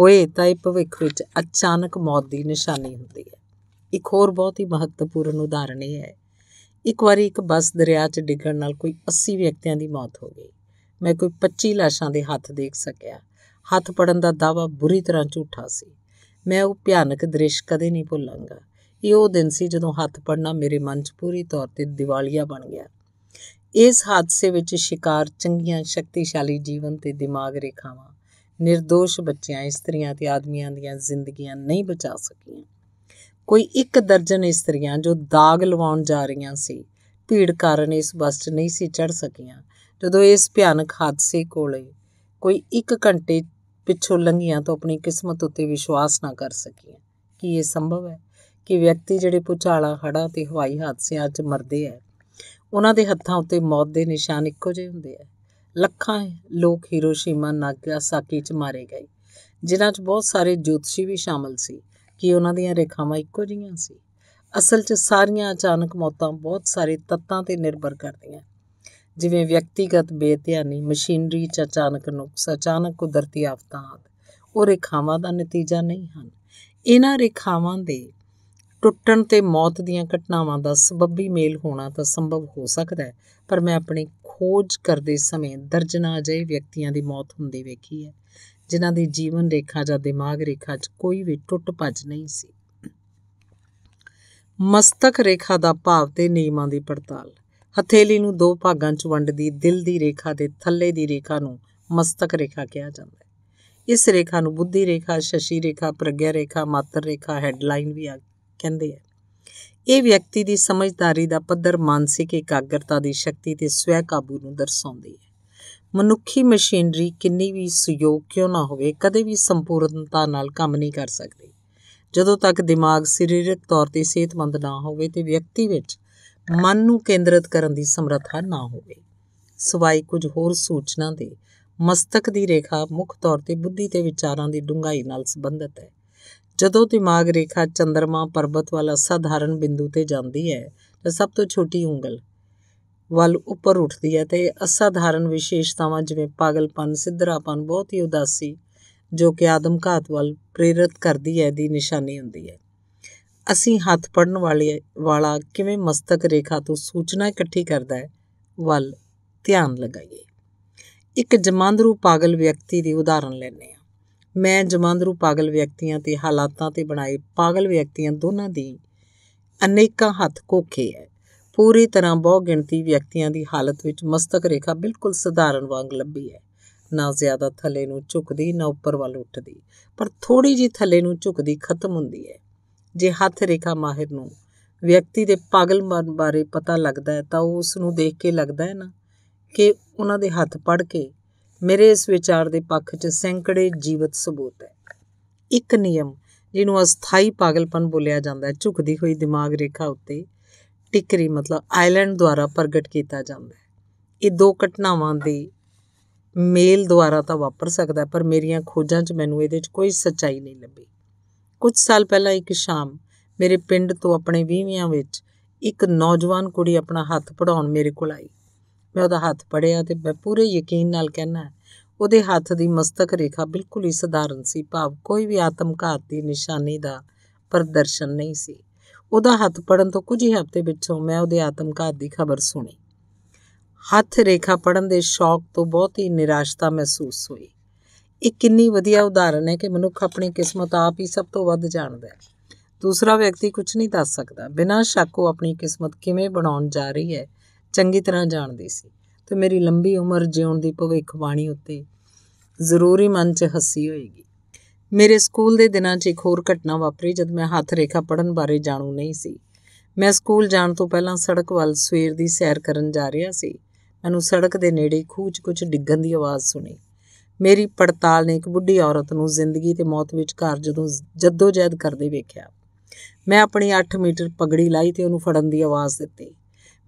ਹੋਏ ਤਾਂ ਇਹ ਭਵਿੱਖ ਵਿੱਚ ਅਚਾਨਕ ਮੌਤ ਦੀ ਨਿਸ਼ਾਨੀ ਹੁੰਦੀ ਹੈ ਇੱਕ ਹੋਰ ਬਹੁਤ ਹੀ ਮਹੱਤਵਪੂਰਨ ਉਦਾਹਰਣ ਇਹ ਹੈ ਇੱਕ ਵਾਰੀ ਇੱਕ ਬੱਸ ਦਰਿਆ 'ਚ ਡਿੱਗਣ ਨਾਲ ਕੋਈ 80 ਵਿਅਕਤੀਆਂ ਦੀ ਮੌਤ ਹੋ ਗਈ ਮੈਂ ਕੋਈ 25 ਲਾਸ਼ਾਂ ਦੇ ਹੱਥ ਦੇਖ ਸਕਿਆ ਹੱਥ ਪੜਨ ਦਾ ਦਾਵਾ ਬੁਰੀ ਤਰ੍ਹਾਂ ਝੂਠਾ ਸੀ ਮੈਂ ਉਹ ਭਿਆਨਕ ਦ੍ਰਿਸ਼ ਕਦੇ ਨਹੀਂ ਭੁੱਲਾਂਗਾ ਇਹ ਉਹ ਦਿਨ ਸੀ ਜਦੋਂ ਹੱਥ ਪੜਨਾ ਮੇਰੇ ਮਨ 'ਚ ਪੂਰੀ ਤੌਰ ਤੇ ਦਿਵਾਲੀਆ ਬਣ ਗਿਆ ਇਸ ਹਾਦਸੇ ਵਿੱਚ ਸ਼ਿਕਾਰ ਚੰਗੀਆਂ ਸ਼ਕਤੀਸ਼ਾਲੀ ਜੀਵਨ ਤੇ ਦਿਮਾਗ ਰੇਖਾਵਾਂ નિર્ਦੋਸ਼ ਬੱਚਿਆਂ ਇਸਤਰੀਆਂ ਤੇ ਆਦਮੀਆਂ ਦੀਆਂ ਜ਼ਿੰਦਗੀਆਂ ਨਹੀਂ ਬਚਾ ਸਕੀਆਂ ਕੋਈ ਇੱਕ ਦਰਜਨ ਇਸਤਰੀਆਂ ਜੋ ਦਾਗ ਲਵਾਉਣ ਜਾ ਰਹੀਆਂ ਸੀ ਭੀੜ ਕਾਰਨ ਇਸ ਬੱਸ 'ਚ ਨਹੀਂ ਸੀ ਚੜ ਸਕੀਆਂ ਜਦੋਂ ਇਸ ਭਿਆਨਕ ਹਾਦਸੇ ਕੋਲੇ ਕੋਈ 1 ਘੰਟੇ ਪਿੱਛੋਂ ਲੰਘੀਆਂ ਤਾਂ ਆਪਣੀ ਕਿਸਮਤ ਉੱਤੇ ਵਿਸ਼ਵਾਸ ਨਾ ਕਰ ਸਕੀਆਂ ਕੀ ਇਹ ਸੰਭਵ ਹੈ ਕਿ ਵਿਅਕਤੀ ਜਿਹੜੇ ਪੁਚਾਲਾ ਖੜਾ ਤੇ ਹਵਾਈ ਹਾਦਸਿਆਂ 'ਚ ਮਰਦੇ ਆ ਉਹਨਾਂ ਦੇ ਹੱਥਾਂ ਉੱਤੇ ਮੌਤ ਦੇ ਨਿਸ਼ਾਨ ਇੱਕੋ ਜਿਹੇ ਹੁੰਦੇ ਆ ਲੱਖਾਂ ਲੋਕ ਹੀਰੋਸ਼ੀਮਾ ਨਾਗਾਸਾਕੀ 'ਚ ਮਾਰੇ ਗਏ ਜਿਨ੍ਹਾਂ 'ਚ ਬਹੁਤ ਸਾਰੇ ਜੋਤਸ਼ੀ ਵੀ ਸ਼ਾਮਲ ਸੀ ਕਿ ਉਹਨਾਂ ਦੀਆਂ ਰੇਖਾਵਾਂ ਇੱਕੋ ਜਿਹੀਆਂ ਸੀ ਅਸਲ 'ਚ ਸਾਰੀਆਂ ਅਚਾਨਕ ਮੌਤਾਂ ਬਹੁਤ ਸਾਰੇ ਤੱਤਾਂ ਤੇ ਨਿਰਭਰ ਕਰਦੀਆਂ ਜਿਵੇਂ ਵਿਅਕਤੀਗਤ ਬੇਧਿਆਨੀ ਮਸ਼ੀਨਰੀ 'ਚ ਅਚਾਨਕ ਨੁਕਸ ਅਚਾਨਕ ਕੁਦਰਤੀ ਆਫਤਾਂ ਆਦਿ ਉਹ ਰੇਖਾਵਾਂ ਦਾ ਨਤੀਜਾ ਨਹੀਂ ਹਨ ਇਹਨਾਂ ਰੇਖਾਵਾਂ ਦੇ ਟੁੱਟਣ ਤੇ ਮੌਤ ਦੀਆਂ ਘਟਨਾਵਾਂ ਦਾ ਸਬੱਬੀ ਮੇਲ ਹੋਣਾ ਤਾਂ ਸੰਭਵ ਹੋ ਸਕਦਾ ਹੈ ਪਰ ਮੈਂ ਆਪਣੀ ਖੋਜ ਕਰਦੇ ਸਮੇਂ ਦਰਜਨਾ ਅਜਿਹੇ ਵਿਅਕਤੀਆਂ ਦੀ ਮੌਤ ਹੁੰਦੀ ਵੇਖੀ ਹੈ ਜਿਨ੍ਹਾਂ ਦੀ ਜੀਵਨ ਰੇਖਾ ਜਾਂ ਦਿਮਾਗ ਰੇਖਾ 'ਚ ਕੋਈ ਵੀ ਟੁੱਟ ਭੱਜ ਨਹੀਂ ਸੀ ਮਸਤਕ ਰੇਖਾ ਦਾ ਭਾਵ ਤੇ ਨਿਯਮਾਂ ਦੀ ਪੜਤਾਲ ਹਥੇਲੀ ਨੂੰ ਦੋ ਭਾਗਾਂ 'ਚ ਵੰਡਦੀ ਦਿਲ ਦੀ ਰੇਖਾ ਦੇ ਥੱਲੇ ਦੀ ਰੇਖਾ ਨੂੰ ਮਸਤਕ ਰੇਖਾ ਕਿਹਾ ਜਾਂਦਾ ਹੈ ਇਸ ਰੇਖਾ ਨੂੰ ਬੁੱਧੀ ਰੇਖਾ ਸ਼ਸ਼ੀ ਰੇਖਾ ਪ੍ਰਗਿਆ ਰੇਖਾ ਮਾਤਰ ਰੇਖਾ ਹੈਡਲਾਈਨ ਵੀ ਕਹਿੰਦੇ ਆ ਇਹ ਵਿਅਕਤੀ ਦੀ ਸਮਝਦਾਰੀ ਦਾ ਪੱਧਰ ਮਾਨਸਿਕ ਇਕਾਗਰਤਾ ਦੀ ਸ਼ਕਤੀ ਤੇ ਸਵੈ ਕਾਬੂ ਨੂੰ ਦਰਸਾਉਂਦੀ ਹੈ ਮਨੁੱਖੀ ਮਸ਼ੀਨਰੀ ਕਿੰਨੀ ਵੀ ਸਯੋਗ ਕਿਉਂ ਨਾ ਹੋਵੇ ਕਦੇ ਵੀ ਸੰਪੂਰਨਤਾ ਨਾਲ ਕੰਮ ਨਹੀਂ ਕਰ ਸਕਦੀ ਜਦੋਂ ਤੱਕ ਦਿਮਾਗ ਸਰੀਰਕ ਤੌਰ ਤੇ ਸਿਹਤਮੰਦ ਨਾ ਹੋਵੇ ਤੇ ਵਿਅਕਤੀ ਵਿੱਚ ਮਨ ਨੂੰ ਕੇਂਦਰਿਤ ਕਰਨ ਦੀ ਸਮਰੱਥਾ ਨਾ ਹੋਵੇ ਸਵਾਈ ਕੁਝ ਹੋਰ ਸੂਚਨਾ ਦੇ ਮਸਤਕ ਦੀ ਰੇਖਾ ਮੁੱਖ ਤੌਰ ਤੇ ਬੁੱਧੀ ਤੇ ਵਿਚਾਰਾਂ ਦੀ ਡੂੰਘਾਈ ਨਾਲ ਸੰਬੰਧਿਤ ਹੈ ਜਦੋਂ ਦਿਮਾਗ ਰੇਖਾ ਚੰਦਰਮਾ ਪਰਬਤ ਵਾਲਾ ਸਧਾਰਨ ਬਿੰਦੂ ਤੇ ਜਾਂਦੀ ਹੈ ਤਾਂ ਸਭ ਤੋਂ ਛੋਟੀ ਉਂਗਲ ਵੱਲ ਉੱਪਰ ਉੱਠਦੀ ਹੈ ਤੇ ਅਸਾਧਾਰਨ ਵਿਸ਼ੇਸ਼ਤਾਵਾਂ ਜਿਵੇਂ ਪਾਗਲਪਨ ਸਿੱਧਰਾਪਨ ਬਹੁਤ ਹੀ ਉਦਾਸੀ ਜੋ ਕਿ ਆਦਮ ਘਾਤ ਵੱਲ ਪ੍ਰੇਰਿਤ ਕਰਦੀ ਹੈ ਦੀ ਨਿਸ਼ਾਨੀ ਹੁੰਦੀ ਹੈ ਅਸੀਂ ਹੱਥ ਪੜਨ ਵਾਲੇ ਵਾਲਾ ਕਿਵੇਂ ਮਸਤਕ ਰੇਖਾ ਤੋਂ ਸੂਚਨਾ ਇਕੱਠੀ ਕਰਦਾ ਹੈ ਵੱਲ ਧਿਆਨ ਲਗਾਈਏ ਇੱਕ ਜਮਾਂਦਰੂ ਪਾਗਲ ਵਿਅਕਤੀ ਦੀ ਉਦਾਹਰਨ ਲੈਣੇ ਮੈਂ ਜਮਾਂਦਰੂ ਪਾਗਲ ਵਿਅਕਤੀਆਂ ਤੇ ਹਾਲਾਤਾਂ ਤੇ ਬਣਾਏ ਪਾਗਲ ਵਿਅਕਤੀਆਂ ਦੋਨਾਂ ਦੀ ਅਨੇਕਾਂ ਹੱਥ ਕੋਖੇ ਹੈ ਪੂਰੀ ਤਰ੍ਹਾਂ ਬਹੁ ਗਿਣਤੀ ਵਿਅਕਤੀਆਂ ਦੀ ਹਾਲਤ ਵਿੱਚ ਮਸਤਕ ਰੇਖਾ ਬਿਲਕੁਲ ਸਧਾਰਨ ਵਾਂਗ ਲੱਭੀ ਹੈ ਨਾ ਜ਼ਿਆਦਾ ਥੱਲੇ ਨੂੰ ਝੁਕਦੀ ਨਾ ਉੱਪਰ ਵੱਲ ਉੱਠਦੀ ਪਰ ਥੋੜੀ ਜੀ ਥੱਲੇ ਨੂੰ ਝੁਕਦੀ ਖਤਮ ਹੁੰਦੀ ਹੈ ਜੇ ਹੱਥ ਰੇਖਾ ਮਾਹਿਰ ਨੂੰ ਵਿਅਕਤੀ ਦੇ ਪਾਗਲ ਮਨ ਬਾਰੇ ਪਤਾ ਲੱਗਦਾ ਹੈ ਤਾਂ ਉਸ ਨੂੰ ਦੇਖ ਕੇ ਲੱਗਦਾ ਹੈ ਨਾ ਕਿ ਉਹਨਾਂ ਦੇ ਹੱਥ ਪੜ ਕੇ ਮੇਰੇ ਇਸ ਵਿਚਾਰ ਦੇ ਪੱਖ 'ਚ ਸੈਂਕੜੇ ਜੀਵਤ ਸਬੂਤ ਹੈ ਇੱਕ ਨਿਯਮ ਜਿਹਨੂੰ ਅਸਥਾਈ ਪਾਗਲਪਨ ਬੋਲਿਆ ਜਾਂਦਾ ਹੈ ਝੁਕਦੀ ਹੋਈ ਦਿਮਾਗ ਰੇਖਾ ਉੱਤੇ ਟਿਕਰੀ ਮਤਲਬ ਆਇਲੈਂਡ ਦੁਆਰਾ ਪ੍ਰਗਟ ਕੀਤਾ ਜਾਂਦਾ ਹੈ ਇਹ ਦੋ ਘਟਨਾਵਾਂ ਦੇ ਮੇਲ ਦੁਆਰਾ ਤਾਂ ਵਾਪਰ ਸਕਦਾ ਪਰ ਮੇਰੀਆਂ ਖੋਜਾਂ 'ਚ ਮੈਨੂੰ ਇਹਦੇ 'ਚ ਕੋਈ ਸੱਚਾਈ ਨਹੀਂ ਲੱਭੀ ਕੁਝ ਸਾਲ ਪਹਿਲਾਂ ਇੱਕ ਸ਼ਾਮ ਮੇਰੇ ਪਿੰਡ ਤੋਂ ਆਪਣੇ 20ਵਿਆਂ ਵਿੱਚ ਇੱਕ ਨੌਜਵਾਨ ਕੁੜੀ ਆਪਣਾ ਹੱਥ ਪੜਾਉਣ ਮੇਰੇ ਕੋਲ ਆਈ ਮੈਂ ਉਹਦਾ ਹੱਥ ਪੜਿਆ ਤੇ ਮੈਂ ਪੂਰੇ ਯਕੀਨ ਨਾਲ ਕਹਿਣਾ ਉਹਦੇ ਹੱਥ ਦੀ ਮਸਤਕ ਰੇਖਾ ਬਿਲਕੁਲ ਹੀ ਸਧਾਰਨ ਸੀ ਭਾਵ ਕੋਈ ਵੀ ਆਤਮਘਾਤ ਦੀ ਨਿਸ਼ਾਨੀ ਦਾ ਪ੍ਰਦਰਸ਼ਨ ਨਹੀਂ ਸੀ ਉਹਦਾ ਹੱਥ ਪੜਨ ਤੋਂ ਕੁਝ ਹੀ ਹਫ਼ਤੇ ਵਿੱਚੋਂ ਮੈਂ ਉਹਦੇ ਆਤਮਘਾਤ ਦੀ ਖਬਰ ਸੁਣੀ ਹੱਥ ਰੇਖਾ ਪੜਨ ਦੇ ਸ਼ੌਕ ਤੋਂ ਬਹੁਤ ਹੀ ਨਿਰਾਸ਼ਤਾ ਮਹਿਸੂਸ ਹੋਈ ਇਹ ਕਿੰਨੀ ਵਧੀਆ ਉਦਾਹਰਨ ਹੈ ਕਿ ਮਨੁੱਖ ਆਪਣੀ ਕਿਸਮਤ ਆਪ ਹੀ ਸਭ ਤੋਂ ਵੱਧ ਜਾਣਦਾ ਹੈ ਦੂਸਰਾ ਵਿਅਕਤੀ ਕੁਝ ਨਹੀਂ ਦੱਸ ਸਕਦਾ ਬਿਨਾਂ ਸ਼ੱਕ ਉਹ ਆਪਣੀ ਕਿਸਮਤ ਕਿਵੇਂ ਬਣਾਉਣ ਜਾ ਰਹੀ ਹੈ ਚੰਗੀ ਤਰ੍ਹਾਂ ਜਾਣਦੀ ਸੀ ਤੇ ਮੇਰੀ ਲੰਬੀ ਉਮਰ ਜਿਉਣ ਦੀ ਭਵਿੱਖਬਾਣੀ ਉੱਤੇ ਜ਼ਰੂਰੀ ਮਨ 'ਚ ਹੱਸੀ ਹੋਏਗੀ ਮੇਰੇ ਸਕੂਲ ਦੇ ਦਿਨਾਂ 'ਚ ਇੱਕ ਹੋਰ ਘਟਨਾ ਵਾਪਰੀ ਜਦ ਮੈਂ ਹੱਥ ਰੇਖਾ ਪੜਨ ਬਾਰੇ ਜਾਣੂ ਨਹੀਂ ਸੀ ਮੈਂ ਸਕੂਲ ਜਾਣ ਤੋਂ ਪਹਿਲਾਂ ਸੜਕ ਵੱਲ ਸਵੇਰ ਦੀ ਸੈਰ ਕਰਨ ਜਾ ਰਿਹਾ ਸੀ ਮੈਨੂੰ ਸੜਕ ਦੇ ਨੇੜੇ ਖੂਚ 'ਚ ਡਿੱਗਣ ਦੀ ਆਵਾਜ਼ ਸੁਣੀ ਮੇਰੀ ਪੜਤਾਲ ਨੇ ਇੱਕ ਬੁੱਢੀ ਔਰਤ ਨੂੰ ਜ਼ਿੰਦਗੀ ਤੇ ਮੌਤ ਵਿਚਕਾਰ ਜਦੋਂ ਜਦੋਜਹਿਦ ਕਰਦੇ ਵੇਖਿਆ ਮੈਂ ਆਪਣੀ 8 ਮੀਟਰ ਪਗੜੀ ਲਾਈ ਤੇ ਉਹਨੂੰ ਫੜਨ ਦੀ ਆਵਾਜ਼ ਦਿੱਤੀ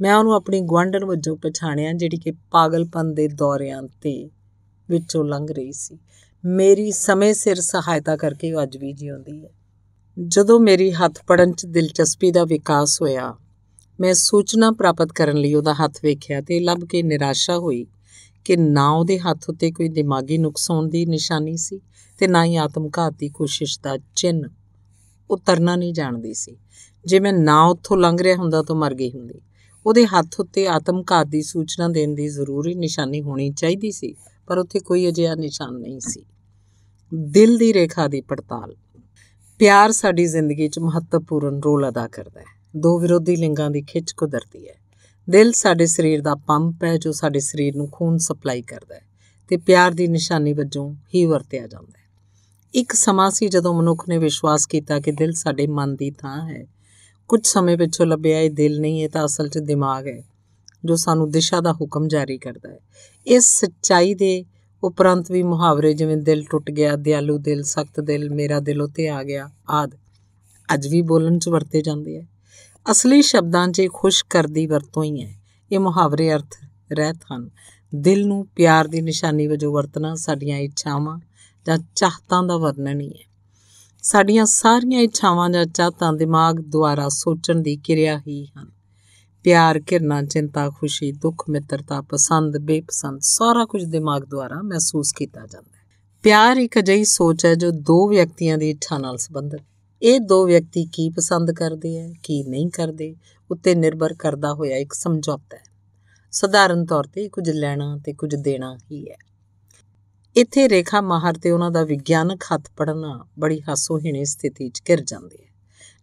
ਮੈਂ ਉਹਨੂੰ ਆਪਣੀ ਗਵੰਡਨ ਵਜੋਂ ਪਛਾਣਿਆ ਜਿਹੜੀ ਕਿ ਪਾਗਲਪਨ ਦੇ ਦੌਰਿਆਂ ਤੇ ਵਿੱਚੋਂ ਲੰਘ ਰਹੀ ਸੀ ਮੇਰੀ ਸਮੇਂ ਸਿਰ ਸਹਾਇਤਾ ਕਰਕੇ ਉਹ ਅੱਜ ਵੀ ਜਿਉਂਦੀ ਹੈ ਜਦੋਂ ਮੇਰੀ ਹੱਥ ਪੜਨ 'ਚ ਦਿਲਚਸਪੀ ਦਾ ਵਿਕਾਸ ਹੋਇਆ ਮੈਂ ਸੂਚਨਾ ਪ੍ਰਾਪਤ ਕਰਨ ਲਈ ਉਹਦਾ ਹੱਥ ਵੇਖਿਆ ਤੇ ਲੱਭ ਕੇ ਨਿਰਾਸ਼ਾ ਹੋਈ ਕਿ ਨਾ ਉਹਦੇ ਹੱਥ ਉੱਤੇ ਕੋਈ ਦਿਮਾਗੀ ਨੁਕਸਾਨ ਦੀ ਨਿਸ਼ਾਨੀ ਸੀ ਤੇ ਨਾ ਹੀ ਆਤਮਘਾਤ ਦੀ ਕੋਸ਼ਿਸ਼ ਦਾ ਚਿੰਨ ਉਤਰਨਾ ਨਹੀਂ ਜਾਣਦੀ ਸੀ ਜੇ ਮੈਂ ਨਾ ਉੱਥੋਂ ਲੰਘ ਰਿਹਾ ਹੁੰਦਾ ਤਾਂ ਮਰ ਗਈ ਹੁੰਦੀ ਉਹਦੇ ਹੱਥ ਉੱਤੇ ਆਤਮਕਾਰ ਦੀ ਸੂਚਨਾ ਦੇਣ ਦੀ ਜ਼ਰੂਰੀ ਨਿਸ਼ਾਨੀ ਹੋਣੀ ਚਾਹੀਦੀ ਸੀ ਪਰ ਉੱਥੇ ਕੋਈ ਅਜਿਹਾ ਨਿਸ਼ਾਨ ਨਹੀਂ ਸੀ ਦਿਲ ਦੀ ਰੇਖਾ ਦੀ ਪੜਤਾਲ ਪਿਆਰ ਸਾਡੀ ਜ਼ਿੰਦਗੀ 'ਚ ਮਹੱਤਵਪੂਰਨ ਰੋਲ ਅਦਾ ਕਰਦਾ ਹੈ ਦੋ ਵਿਰੋਧੀ ਲਿੰਗਾਂ ਦੀ ਖਿੱਚ ਕੁਦਰਤੀ ਹੈ ਦਿਲ ਸਾਡੇ ਸਰੀਰ ਦਾ ਪੰਪ ਹੈ ਜੋ ਸਾਡੇ ਸਰੀਰ ਨੂੰ ਖੂਨ ਸਪਲਾਈ ਕਰਦਾ ਹੈ ਤੇ ਪਿਆਰ ਦੀ ਨਿਸ਼ਾਨੀ ਵਜੋਂ ਹੀ ਵਰਤਿਆ ਜਾਂਦਾ ਹੈ ਇੱਕ ਸਮਾਂ ਸੀ ਜਦੋਂ ਮਨੁੱਖ ਨੇ ਵਿਸ਼ਵਾਸ ਕੀਤਾ ਕਿ ਦਿਲ ਸਾਡੇ ਮਨ ਦੀ ਥਾਂ ਹੈ ਕੁਝ ਸਮੇਂ ਪਿੱਛੋਂ ਲੱਭਿਆ ਇਹ ਦਿਲ ਨਹੀਂ ਇਹ ਤਾਂ ਅਸਲ 'ਚ ਦਿਮਾਗ ਹੈ ਜੋ ਸਾਨੂੰ ਦਿਸ਼ਾ ਦਾ ਹੁਕਮ ਜਾਰੀ ਕਰਦਾ ਹੈ ਇਸ ਸੱਚਾਈ ਦੇ ਉਪਰੰਤ ਵੀ ਮੁਹਾਵਰੇ ਜਿਵੇਂ ਦਿਲ ਟੁੱਟ ਗਿਆ ਦਿਆਲੂ ਦਿਲ ਸਖਤ ਦਿਲ ਮੇਰਾ ਦਿਲ ਉੱਤੇ ਆ ਗਿਆ ਆਦ ਅੱਜ ਵੀ ਬੋਲਣ 'ਚ ਵਰਤੇ ਜਾਂਦੇ ਆ ਅਸਲੀ ਸ਼ਬਦਾਂ 'ਚ ਖੁਸ਼ ਕਰਦੀ ਵਰਤੋਂ ਹੀ ਹੈ ਇਹ ਮੁਹਾਵਰੇ ਅਰਥ ਰਹਿਤ ਹਨ ਦਿਲ ਨੂੰ ਪਿਆਰ ਦੀ ਨਿਸ਼ਾਨੀ ਵਜੋਂ ਵਰਤਣਾ ਸਾਡੀਆਂ ਇੱਛਾਵਾਂ ਜਾਂ ਚਾਹਤਾਂ ਦਾ ਵਰਣਨ ਹੀ ਹੈ ਸਾਡੀਆਂ ਸਾਰੀਆਂ ਇੱਛਾਵਾਂ ਜਾਂ ਚਾਹਤਾਂ ਦਿਮਾਗ ਦੁਆਰਾ ਸੋਚਣ ਦੀ ਕਿਰਿਆ ਹੀ ਹਨ ਪਿਆਰ ਕਿਰਨਾ ਚਿੰਤਾ ਖੁਸ਼ੀ ਦੁੱਖ ਮਿੱਤਰਤਾ ਪਸੰਦ ਬੇਪਸੰਦ ਸਾਰਾ ਕੁਝ ਦਿਮਾਗ ਦੁਆਰਾ ਮਹਿਸੂਸ ਕੀਤਾ ਜਾਂਦਾ ਹੈ ਪਿਆਰ ਇੱਕ ਅਜਿਹੀ ਸੋਚ ਹੈ ਜੋ ਦੋ ਵਿਅਕਤੀਆਂ ਦੀ ਇੱਛਾ ਨਾਲ ਸੰਬੰਧਿਤ ਇਹ ਦੋ ਵਿਅਕਤੀ ਕੀ ਪਸੰਦ ਕਰਦੇ ਹੈ ਕੀ ਨਹੀਂ ਕਰਦੇ ਉੱਤੇ ਨਿਰਭਰ ਕਰਦਾ ਹੋਇਆ ਇੱਕ ਸਮਝੌਤਾ ਹੈ ਸਧਾਰਨ ਤੌਰ ਤੇ ਕੁਝ ਲੈਣਾ ਤੇ ਕੁਝ ਦੇਣਾ ਹੀ ਹੈ ਇੱਥੇ ਰੇਖਾ ਮਾਹਰ ਤੇ ਉਹਨਾਂ ਦਾ ਵਿਗਿਆਨਕ ਹੱਥ ਪੜਨਾ ਬੜੀ ਹਾਸੋਹੀਣੀ ਸਥਿਤੀ 'ਚ ਘਿਰ ਜਾਂਦੀ ਹੈ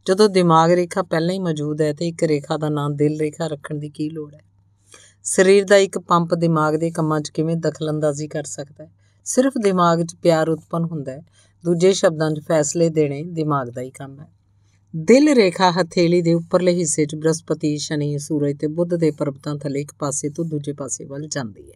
ਜਦੋਂ ਦਿਮਾਗ ਰੇਖਾ ਪਹਿਲਾਂ ਹੀ ਮੌਜੂਦ ਹੈ ਤੇ ਇੱਕ ਰੇਖਾ ਦਾ ਨਾਮ ਦਿਲ ਰੇਖਾ ਰੱਖਣ ਦੀ ਕੀ ਲੋੜ ਹੈ ਸਰੀਰ ਦਾ ਇੱਕ ਪੰਪ ਦਿਮਾਗ ਦੇ ਕੰਮਾਂ 'ਚ ਕਿਵੇਂ ਦਖਲਅੰਦਾਜ਼ੀ ਕਰ ਸਕਦਾ ਹੈ ਸਿਰਫ ਦਿਮਾਗ 'ਚ ਪਿਆਰ ਉਤਪਨ ਹੁੰਦਾ ਹੈ ਦੂਜੇ ਸ਼ਬਦਾਂ 'ਚ ਫੈਸਲੇ ਦੇਣੇ ਦਿਮਾਗ ਦਾ ਹੀ ਕੰਮ ਹੈ ਦਿਲ ਰੇਖਾ ਹਥੇਲੀ ਦੇ ਉੱਪਰਲੇ ਹਿੱਸੇ 'ਚ ਬ੍ਰਸਪਤੀ ਸ਼ਨੀ, ਸੂਰਜ ਤੇ ਬੁੱਧ ਦੇ ਪਰਬਤਾਂ ਥਲੇ ਇੱਕ ਪਾਸੇ ਤੋਂ ਦੂਜੇ ਪਾਸੇ ਵੱਲ ਜਾਂਦੀ ਹੈ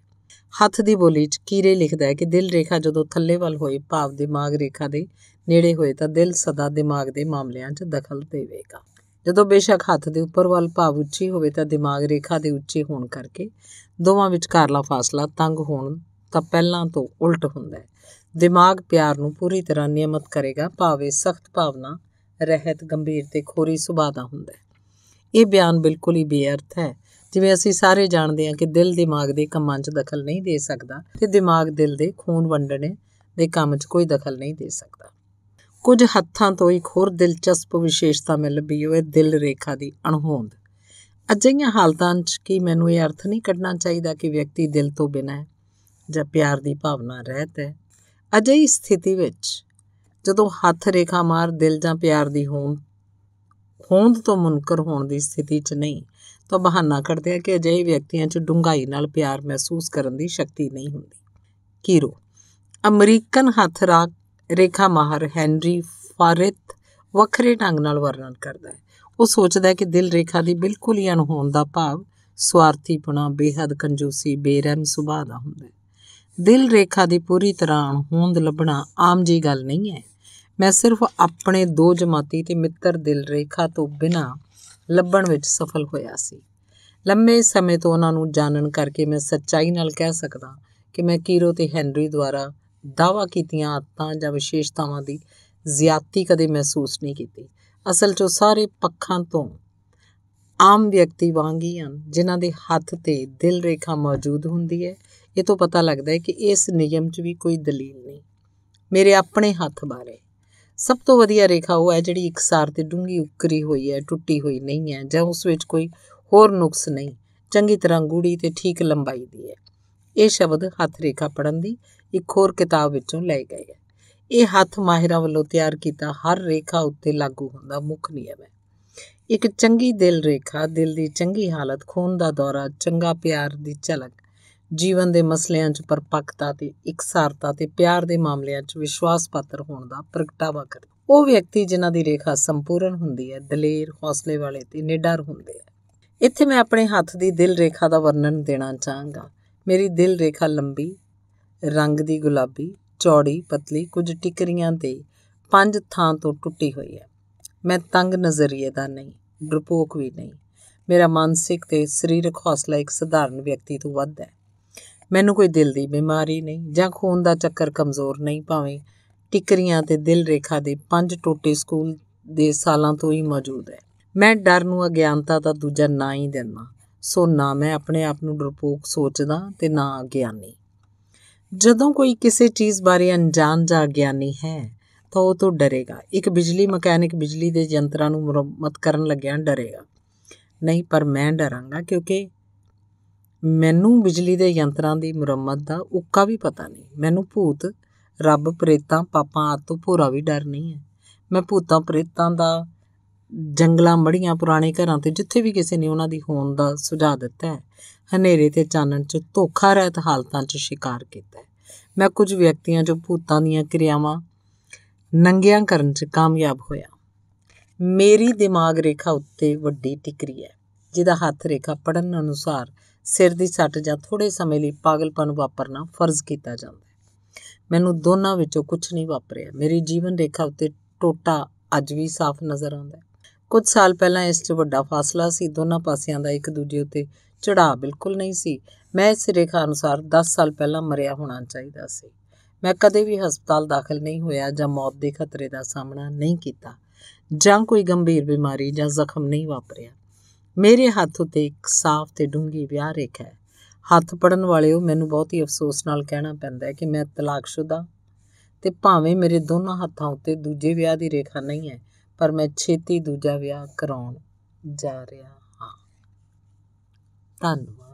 ਹੱਥ ਦੀ ਬੋਲੀ 'ਚ ਕੀਰੇ ਲਿਖਦਾ ਹੈ ਕਿ ਦਿਲ ਰੇਖਾ ਜਦੋਂ ਥੱਲੇ ਵੱਲ ਹੋਏ ਭਾਵ ਦਿਮਾਗ ਰੇਖਾ ਦੇ ਨੇੜੇ ਹੋਏ ਤਾਂ ਦਿਲ ਸਦਾ ਦਿਮਾਗ ਦੇ ਮਾਮਲਿਆਂ 'ਚ ਦਖਲ ਦੇਵੇਗਾ ਜਦੋਂ ਬੇਸ਼ੱਕ ਹੱਥ ਦੇ ਉੱਪਰ ਵੱਲ ਭਾਵ ਉੱਚੀ ਹੋਵੇ ਤਾਂ ਦਿਮਾਗ ਰੇਖਾ ਦੇ ਉੱਚੇ ਹੋਣ ਕਰਕੇ ਦੋਵਾਂ ਵਿਚਕਾਰਲਾ ਫਾਸਲਾ ਤੰਗ ਹੋਣ ਤਾਂ ਪਹਿਲਾਂ ਤੋਂ ਉਲਟ ਹੁੰਦਾ ਹੈ ਦਿਮਾਗ ਪਿਆਰ ਨੂੰ ਪੂਰੀ ਤਰ੍ਹਾਂ ਨਿਯਮਤ ਕਰੇਗਾ ਭਾਵੇਂ ਸਖਤ ਭਾਵਨਾ ਰਹਿਤ ਗੰਭੀਰ ਤੇ ਖੋਰੀ ਸੁਭਾਅ ਦਾ ਹੁੰਦਾ ਹੈ ਇਹ ਬਿਆਨ ਬਿਲਕੁਲ ਹੀ ਬੇਅਰਥ ਹੈ ਜਿਵੇਂ ਅਸੀਂ ਸਾਰੇ ਜਾਣਦੇ ਹਾਂ ਕਿ ਦਿਲ ਦਿਮਾਗ ਦੇ ਕੰਮਾਂ 'ਚ ਦਖਲ ਨਹੀਂ ਦੇ ਸਕਦਾ ਤੇ ਦਿਮਾਗ ਦਿਲ ਦੇ ਖੂਨ ਵੰਡਣੇ ਦੇ ਕੰਮ 'ਚ ਕੋਈ ਦਖਲ ਨਹੀਂ ਦੇ ਸਕਦਾ ਕੁਝ ਹੱਥਾਂ ਤੋਂ ਇੱਕ ਹੋਰ ਦਿਲਚਸਪ ਵਿਸ਼ੇਸ਼ਤਾ ਮਿਲ ਲੱਭੀ ਉਹ ਹੈ ਦਿਲ ਰੇਖਾ ਦੀ ਅਣਹੋਂਦ ਅਜਿਹੀਆਂ ਹਾਲਤਾਂ 'ਚ ਕੀ ਮੈਨੂੰ ਇਹ ਅਰਥ ਨਹੀਂ ਕੱਢਣਾ ਚਾਹੀਦਾ ਕਿ ਵਿਅਕਤੀ ਦਿਲ ਤੋਂ ਬਿਨਾਂ ਜਾਂ ਪਿਆਰ ਦੀ ਭਾਵਨਾ ਰਹਿਤ ਹੈ ਅਜਿਹੀ ਸਥਿਤੀ ਵਿੱਚ ਜਦੋਂ ਹੱਥ ਰੇਖਾ ਮਾਰ ਦਿਲ ਜਾਂ ਪਿਆਰ ਦੀ ਹੋਂਦ ਹੋਂਦ ਤੋਂ ਮੁਨਕਰ ਹੋਣ ਦੀ ਸਥਿਤੀ 'ਚ ਨਹੀਂ ਤਾਂ ਬਹਾਨਾ ਕਰਦੇ ਆ ਕਿ ਅਜਿਹੇ ਵਿਅਕਤੀਆਂ 'ਚ ਡੂੰਘਾਈ ਨਾਲ ਪਿਆਰ ਮਹਿਸੂਸ ਕਰਨ ਦੀ ਸ਼ਕਤੀ ਨਹੀਂ ਹੁੰਦੀ ਕੀਰੋ ਅਮਰੀਕਨ ਹੱਥ ਰੇਖਾ ਮਾਹਰ ਹੈਨਰੀ ਫਾਰਿਤ ਵੱਖਰੇ ਢੰਗ ਨਾਲ ਵਰਣਨ ਕਰਦਾ ਹੈ ਉਹ ਸੋਚਦਾ ਹੈ ਕਿ ਦਿਲ ਰੇਖਾ ਦੀ ਬਿਲਕੁਲ ਹੀ ਅਣਹੋਣ ਦਾ ਭਾਵ ਸਵਾਰਥੀਪਣਾ ਬੇਹੱਦ ਕੰਜੂਸੀ ਬੇਰਹਿਮ ਸੁਭਾਅ ਦਾ ਹੁੰਦਾ ਹੈ ਦਿਲ ਰੇਖਾ ਦੀ ਪੂਰੀ ਤਰ੍ਹਾਂ ਹੋਂਦ ਲੱਭਣਾ ਆਮ ਜੀ ਗੱਲ ਨਹੀਂ ਹੈ ਮੈਂ ਸਿਰਫ ਆਪਣੇ ਦੋ ਜਮਾਤੀ ਤੇ ਮਿੱਤਰ ਦਿਲ ਰੇਖਾ ਤੋਂ ਬਿਨਾ ਲੱਭਣ ਵਿੱਚ ਸਫਲ ਹੋਇਆ ਸੀ ਲੰਮੇ ਸਮੇਂ ਤੋਂ ਉਹਨਾਂ ਨੂੰ ਜਾਣਨ ਕਰਕੇ ਮੈਂ ਸੱਚਾਈ ਨਾਲ ਕਹਿ ਸਕਦਾ ਕਿ ਮੈਂ ਕੀਰੋ ਤੇ ਹੈਨਰੀ ਦੁਆਰਾ ਦਾਵਾ ਕੀਤੀਆਂ ਆਤਾਂ ਜਾਂ ਵਿਸ਼ੇਸ਼ਤਾਵਾਂ ਦੀ ਜ਼ਿਆਦਤੀ ਕਦੇ ਮਹਿਸੂਸ ਨਹੀਂ ਕੀਤੀ ਅਸਲ 'ਚ ਸਾਰੇ ਪੱਖਾਂ ਤੋਂ ਆਮ ਵਿਅਕਤੀ ਵਾਂਗ ਹੀ ਹਨ ਜਿਨ੍ਹਾਂ ਦੇ ਹੱਥ ਤੇ ਦਿਲ ਰੇਖਾ ਮੌਜੂਦ ਹੁੰਦੀ ਹੈ ਇਹ ਤੋਂ ਪਤਾ ਲੱਗਦਾ ਹੈ ਕਿ ਇਸ ਨਿਯਮ 'ਚ ਵੀ ਕੋਈ ਦਲੀਲ ਨਹੀਂ ਮੇਰੇ ਆਪਣੇ ਹੱਥ ਬਾਰੇ ਸਭ ਤੋਂ ਵਧੀਆ ਰੇਖਾ ਉਹ ਹੈ ਜਿਹੜੀ ਇਕਸਾਰ ਤੇ ਡੂੰਗੀ ਉਕਰੀ ਹੋਈ ਹੈ ਟੁੱਟੀ ਹੋਈ ਨਹੀਂ ਹੈ ਜਾਂ ਉਸ ਵਿੱਚ ਕੋਈ ਹੋਰ ਨੁਕਸ ਨਹੀਂ ਚੰਗੀ ਤਰ੍ਹਾਂ ਗੂੜੀ ਤੇ ਠੀਕ ਲੰਬਾਈ ਦੀ ਹੈ ਇਹ ਸ਼ਬਦ ਹੱਥ ਰੇਖਾ ਪੜਨ ਦੀ ਇੱਕ ਹੋਰ ਕਿਤਾਬ ਵਿੱਚੋਂ ਲੈ ਗਏ ਹੈ ਇਹ ਹੱਥ ਮਾਹਿਰਾਂ ਵੱਲੋਂ ਤਿਆਰ ਕੀਤਾ ਹਰ ਰੇਖਾ ਉੱਤੇ ਲਾਗੂ ਹੁੰਦਾ ਮੁੱਖ ਨਿਯਮ ਹੈ ਇੱਕ ਚੰਗੀ ਦਿਲ ਰੇਖਾ ਦਿਲ ਦੀ ਚੰਗੀ ਹਾਲਤ ਖੂਨ ਦਾ ਦੌਰਾ ਚੰਗਾ ਪਿਆਰ ਦੀ ਝਲਕ ਜੀਵਨ ਦੇ ਮਸਲਿਆਂ 'ਚ ਪਰਪੱਕਤਾ ਤੇ ਇਕਸਾਰਤਾ ਤੇ ਪਿਆਰ ਦੇ ਮਾਮਲਿਆਂ 'ਚ ਵਿਸ਼ਵਾਸ ਪਾਤਰ ਹੋਣ ਦਾ ਪ੍ਰਗਟਾਵਾ ਕਰਦੇ ਉਹ ਵਿਅਕਤੀ ਜਿਨ੍ਹਾਂ ਦੀ ਰੇਖਾ ਸੰਪੂਰਨ ਹੁੰਦੀ ਹੈ ਦਲੇਰ ਹੌਸਲੇ ਵਾਲੇ ਤੇ ਨਿਡਰ ਹੁੰਦੇ ਆ ਇੱਥੇ ਮੈਂ ਆਪਣੇ ਹੱਥ ਦੀ ਦਿਲ ਰੇਖਾ ਦਾ ਵਰਣਨ ਦੇਣਾ ਚਾਹਾਂਗਾ ਮੇਰੀ ਦਿਲ ਰੇਖਾ ਲੰਬੀ ਰੰਗ ਦੀ ਗੁਲਾਬੀ ਚੌੜੀ ਪਤਲੀ ਕੁਝ ਟਿਕਰੀਆਂ ਤੇ ਪੰਜ ਥਾਂ ਤੋਂ ਟੁੱਟੀ ਹੋਈ ਹੈ ਮੈਂ ਤੰਗ ਨਜ਼ਰੀਏ ਦਾ ਨਹੀਂ ਡਰਪੋਕ ਵੀ ਨਹੀਂ ਮੇਰਾ ਮਾਨਸਿਕ ਤੇ ਸਰੀਰਕ ਹੌਸਲਾ ਇੱਕ ਸਧਾਰਨ ਵਿਅਕਤੀ ਤੋਂ ਵੱਧ ਹੈ ਮੈਨੂੰ ਕੋਈ ਦਿਲ ਦੀ ਬਿਮਾਰੀ ਨਹੀਂ ਜਾਂ ਖੂਨ ਦਾ ਚੱਕਰ ਕਮਜ਼ੋਰ ਨਹੀਂ ਭਾਵੇਂ ਟਿਕਰੀਆਂ ਤੇ ਦਿਲ ਰੇਖਾ ਦੇ ਪੰਜ ਟੋਟੇ ਸਕੂਲ ਦੇ ਸਾਲਾਂ ਤੋਂ ਹੀ ਮੌਜੂਦ ਹੈ ਮੈਂ ਡਰ ਨੂੰ ਅਗਿਆਨਤਾ ਦਾ ਦੂਜਾ ਨਾਂ ਹੀ ਦਿੰਦਾ ਸੋ ਨਾ ਮੈਂ ਆਪਣੇ ਆਪ ਨੂੰ ਡਰਪੋਕ ਸੋਚਦਾ ਤੇ ਨਾ ਅਗਿਆਨੀ ਜਦੋਂ ਕੋਈ ਕਿਸੇ ਚੀਜ਼ ਬਾਰੇ ਅਣਜਾਣ ਜਾਂ ਅਗਿਆਨੀ ਹੈ ਤਾਂ ਉਹ ਤੋਂ ਡਰੇਗਾ ਇੱਕ ਬਿਜਲੀ ਮਕੈਨਿਕ ਬਿਜਲੀ ਦੇ ਯੰਤਰਾਂ ਨੂੰ ਮੁਰੰਮਤ ਕਰਨ ਲੱਗਿਆਂ ਡਰੇਗਾ ਨਹੀਂ ਪਰ ਮੈਂ ਡਰਾਂਗਾ ਕਿਉਂਕਿ ਮੈਨੂੰ ਬਿਜਲੀ ਦੇ ਯੰਤਰਾਂ ਦੀ ਮੁਰੰਮਤ ਦਾ ਉੱਕਾ ਵੀ ਪਤਾ ਨਹੀਂ ਮੈਨੂੰ ਭੂਤ ਰੱਬ ਪ੍ਰੇਤਾਂ ਪਾਪਾਂ ਆਦਿ ਤੋਂ ਭੋਰਾ ਵੀ ਡਰ ਨਹੀਂ ਹੈ ਮੈਂ ਭੂਤਾਂ ਪ੍ਰੇਤਾਂ ਦਾ ਜੰਗਲਾਂ ਮੜੀਆਂ ਪੁਰਾਣੇ ਘਰਾਂ ਤੇ ਜਿੱਥੇ ਵੀ ਕਿਸੇ ਨੇ ਉਹਨਾਂ ਦੀ ਹੋਣ ਦਾ ਸੁਝਾਅ ਦਿੱਤਾ ਹੈ ਹਨੇਰੇ ਤੇ ਚਾਨਣ 'ਚ ਧੋਖਾ ਰਹਿਤ ਹਾਲਤਾਂ 'ਚ ਸ਼ਿਕਾਰ ਕੀਤਾ ਹੈ ਮੈਂ ਕੁਝ ਵਿਅਕਤੀਆਂ ਜੋ ਭੂਤਾਂ ਦੀਆਂ ਕਿਰਿਆਵਾਂ ਨੰਗਿਆਂ ਕਰਨ 'ਚ ਕਾਮਯਾਬ ਹੋਇਆ ਮੇਰੀ ਦਿਮਾਗ ਰੇਖਾ ਉੱਤੇ ਵੱਡੀ ਟਿਕਰੀ ਹੈ ਜਿਹਦਾ ਹੱਥ ਰੇਖਾ ਪੜਨ ਅਨੁਸਾਰ ਸਿਰ ਦੀ ਸੱਟ ਜਾਂ ਥੋੜੇ ਸਮੇਂ ਲਈ ਪਾਗਲਪਨ ਵਾਪਰਨਾ ਫਰਜ਼ ਕੀਤਾ ਜਾਂਦਾ ਹੈ ਮੈਨੂੰ ਦੋਨਾਂ ਵਿੱਚੋਂ ਕੁਝ ਨਹੀਂ ਵਾਪਰਿਆ ਮੇਰੀ ਜੀਵਨ ਰੇਖਾ ਉੱਤੇ ਟੋਟਾ ਅੱਜ ਵੀ ਸਾਫ਼ ਨਜ਼ਰ ਆਉਂਦਾ ਹੈ ਕੁਝ ਸਾਲ ਪਹਿਲਾਂ ਇਸ 'ਚ ਵੱਡਾ ਫਾਸਲਾ ਸੀ ਦੋਨਾਂ ਪਾਸਿਆਂ ਦਾ ਇੱਕ ਦੂਜੇ ਉੱਤੇ ਚੜਾ ਬਿਲਕੁਲ ਨਹੀਂ ਸੀ ਮੈਂ ਇਸ ਰੇਖਾ ਅਨੁਸਾਰ 10 ਸਾਲ ਪਹਿਲਾਂ ਮਰਿਆ ਹੋਣਾ ਚਾਹੀਦਾ ਸੀ ਮੈਂ ਕਦੇ ਵੀ ਹਸਪਤਾਲ ਦਾਖਲ ਨਹੀਂ ਹੋਇਆ ਜਾਂ ਮੌਤ ਦੇ ਖਤਰੇ ਦਾ ਸਾਹਮਣਾ ਨਹੀਂ ਕੀਤਾ ਜਾਂ ਕੋਈ ਗੰਭੀਰ ਬਿਮਾਰੀ ਜਾਂ ਜ਼ਖਮ ਨਹੀਂ ਵਾਪਰਿਆ ਮੇਰੇ ਹੱਥ ਉਤੇ ਇੱਕ ਸਾਫ਼ ਤੇ ਡੂੰਗੀ ਵਿਆਹ ਰੇਖਾ ਹੈ ਹੱਥ ਪੜਨ ਵਾਲਿਓ ਮੈਨੂੰ ਬਹੁਤ ਹੀ ਅਫਸੋਸ ਨਾਲ ਕਹਿਣਾ ਪੈਂਦਾ ਹੈ ਕਿ ਮੈਂ ਤਲਾਕਸ਼ੁਦਾ ਤੇ ਭਾਵੇਂ ਮੇਰੇ ਦੋਨਾਂ ਹੱਥਾਂ ਉਤੇ ਦੂਜੇ ਵਿਆਹ ਦੀ ਰੇਖਾ ਨਹੀਂ ਹੈ ਪਰ ਮੈਂ ਛੇਤੀ ਦੂਜਾ ਵਿਆਹ ਕਰਾਉਣ ਜਾ ਰਿਹਾ ਹਾਂ ਧੰਨਵਾਦ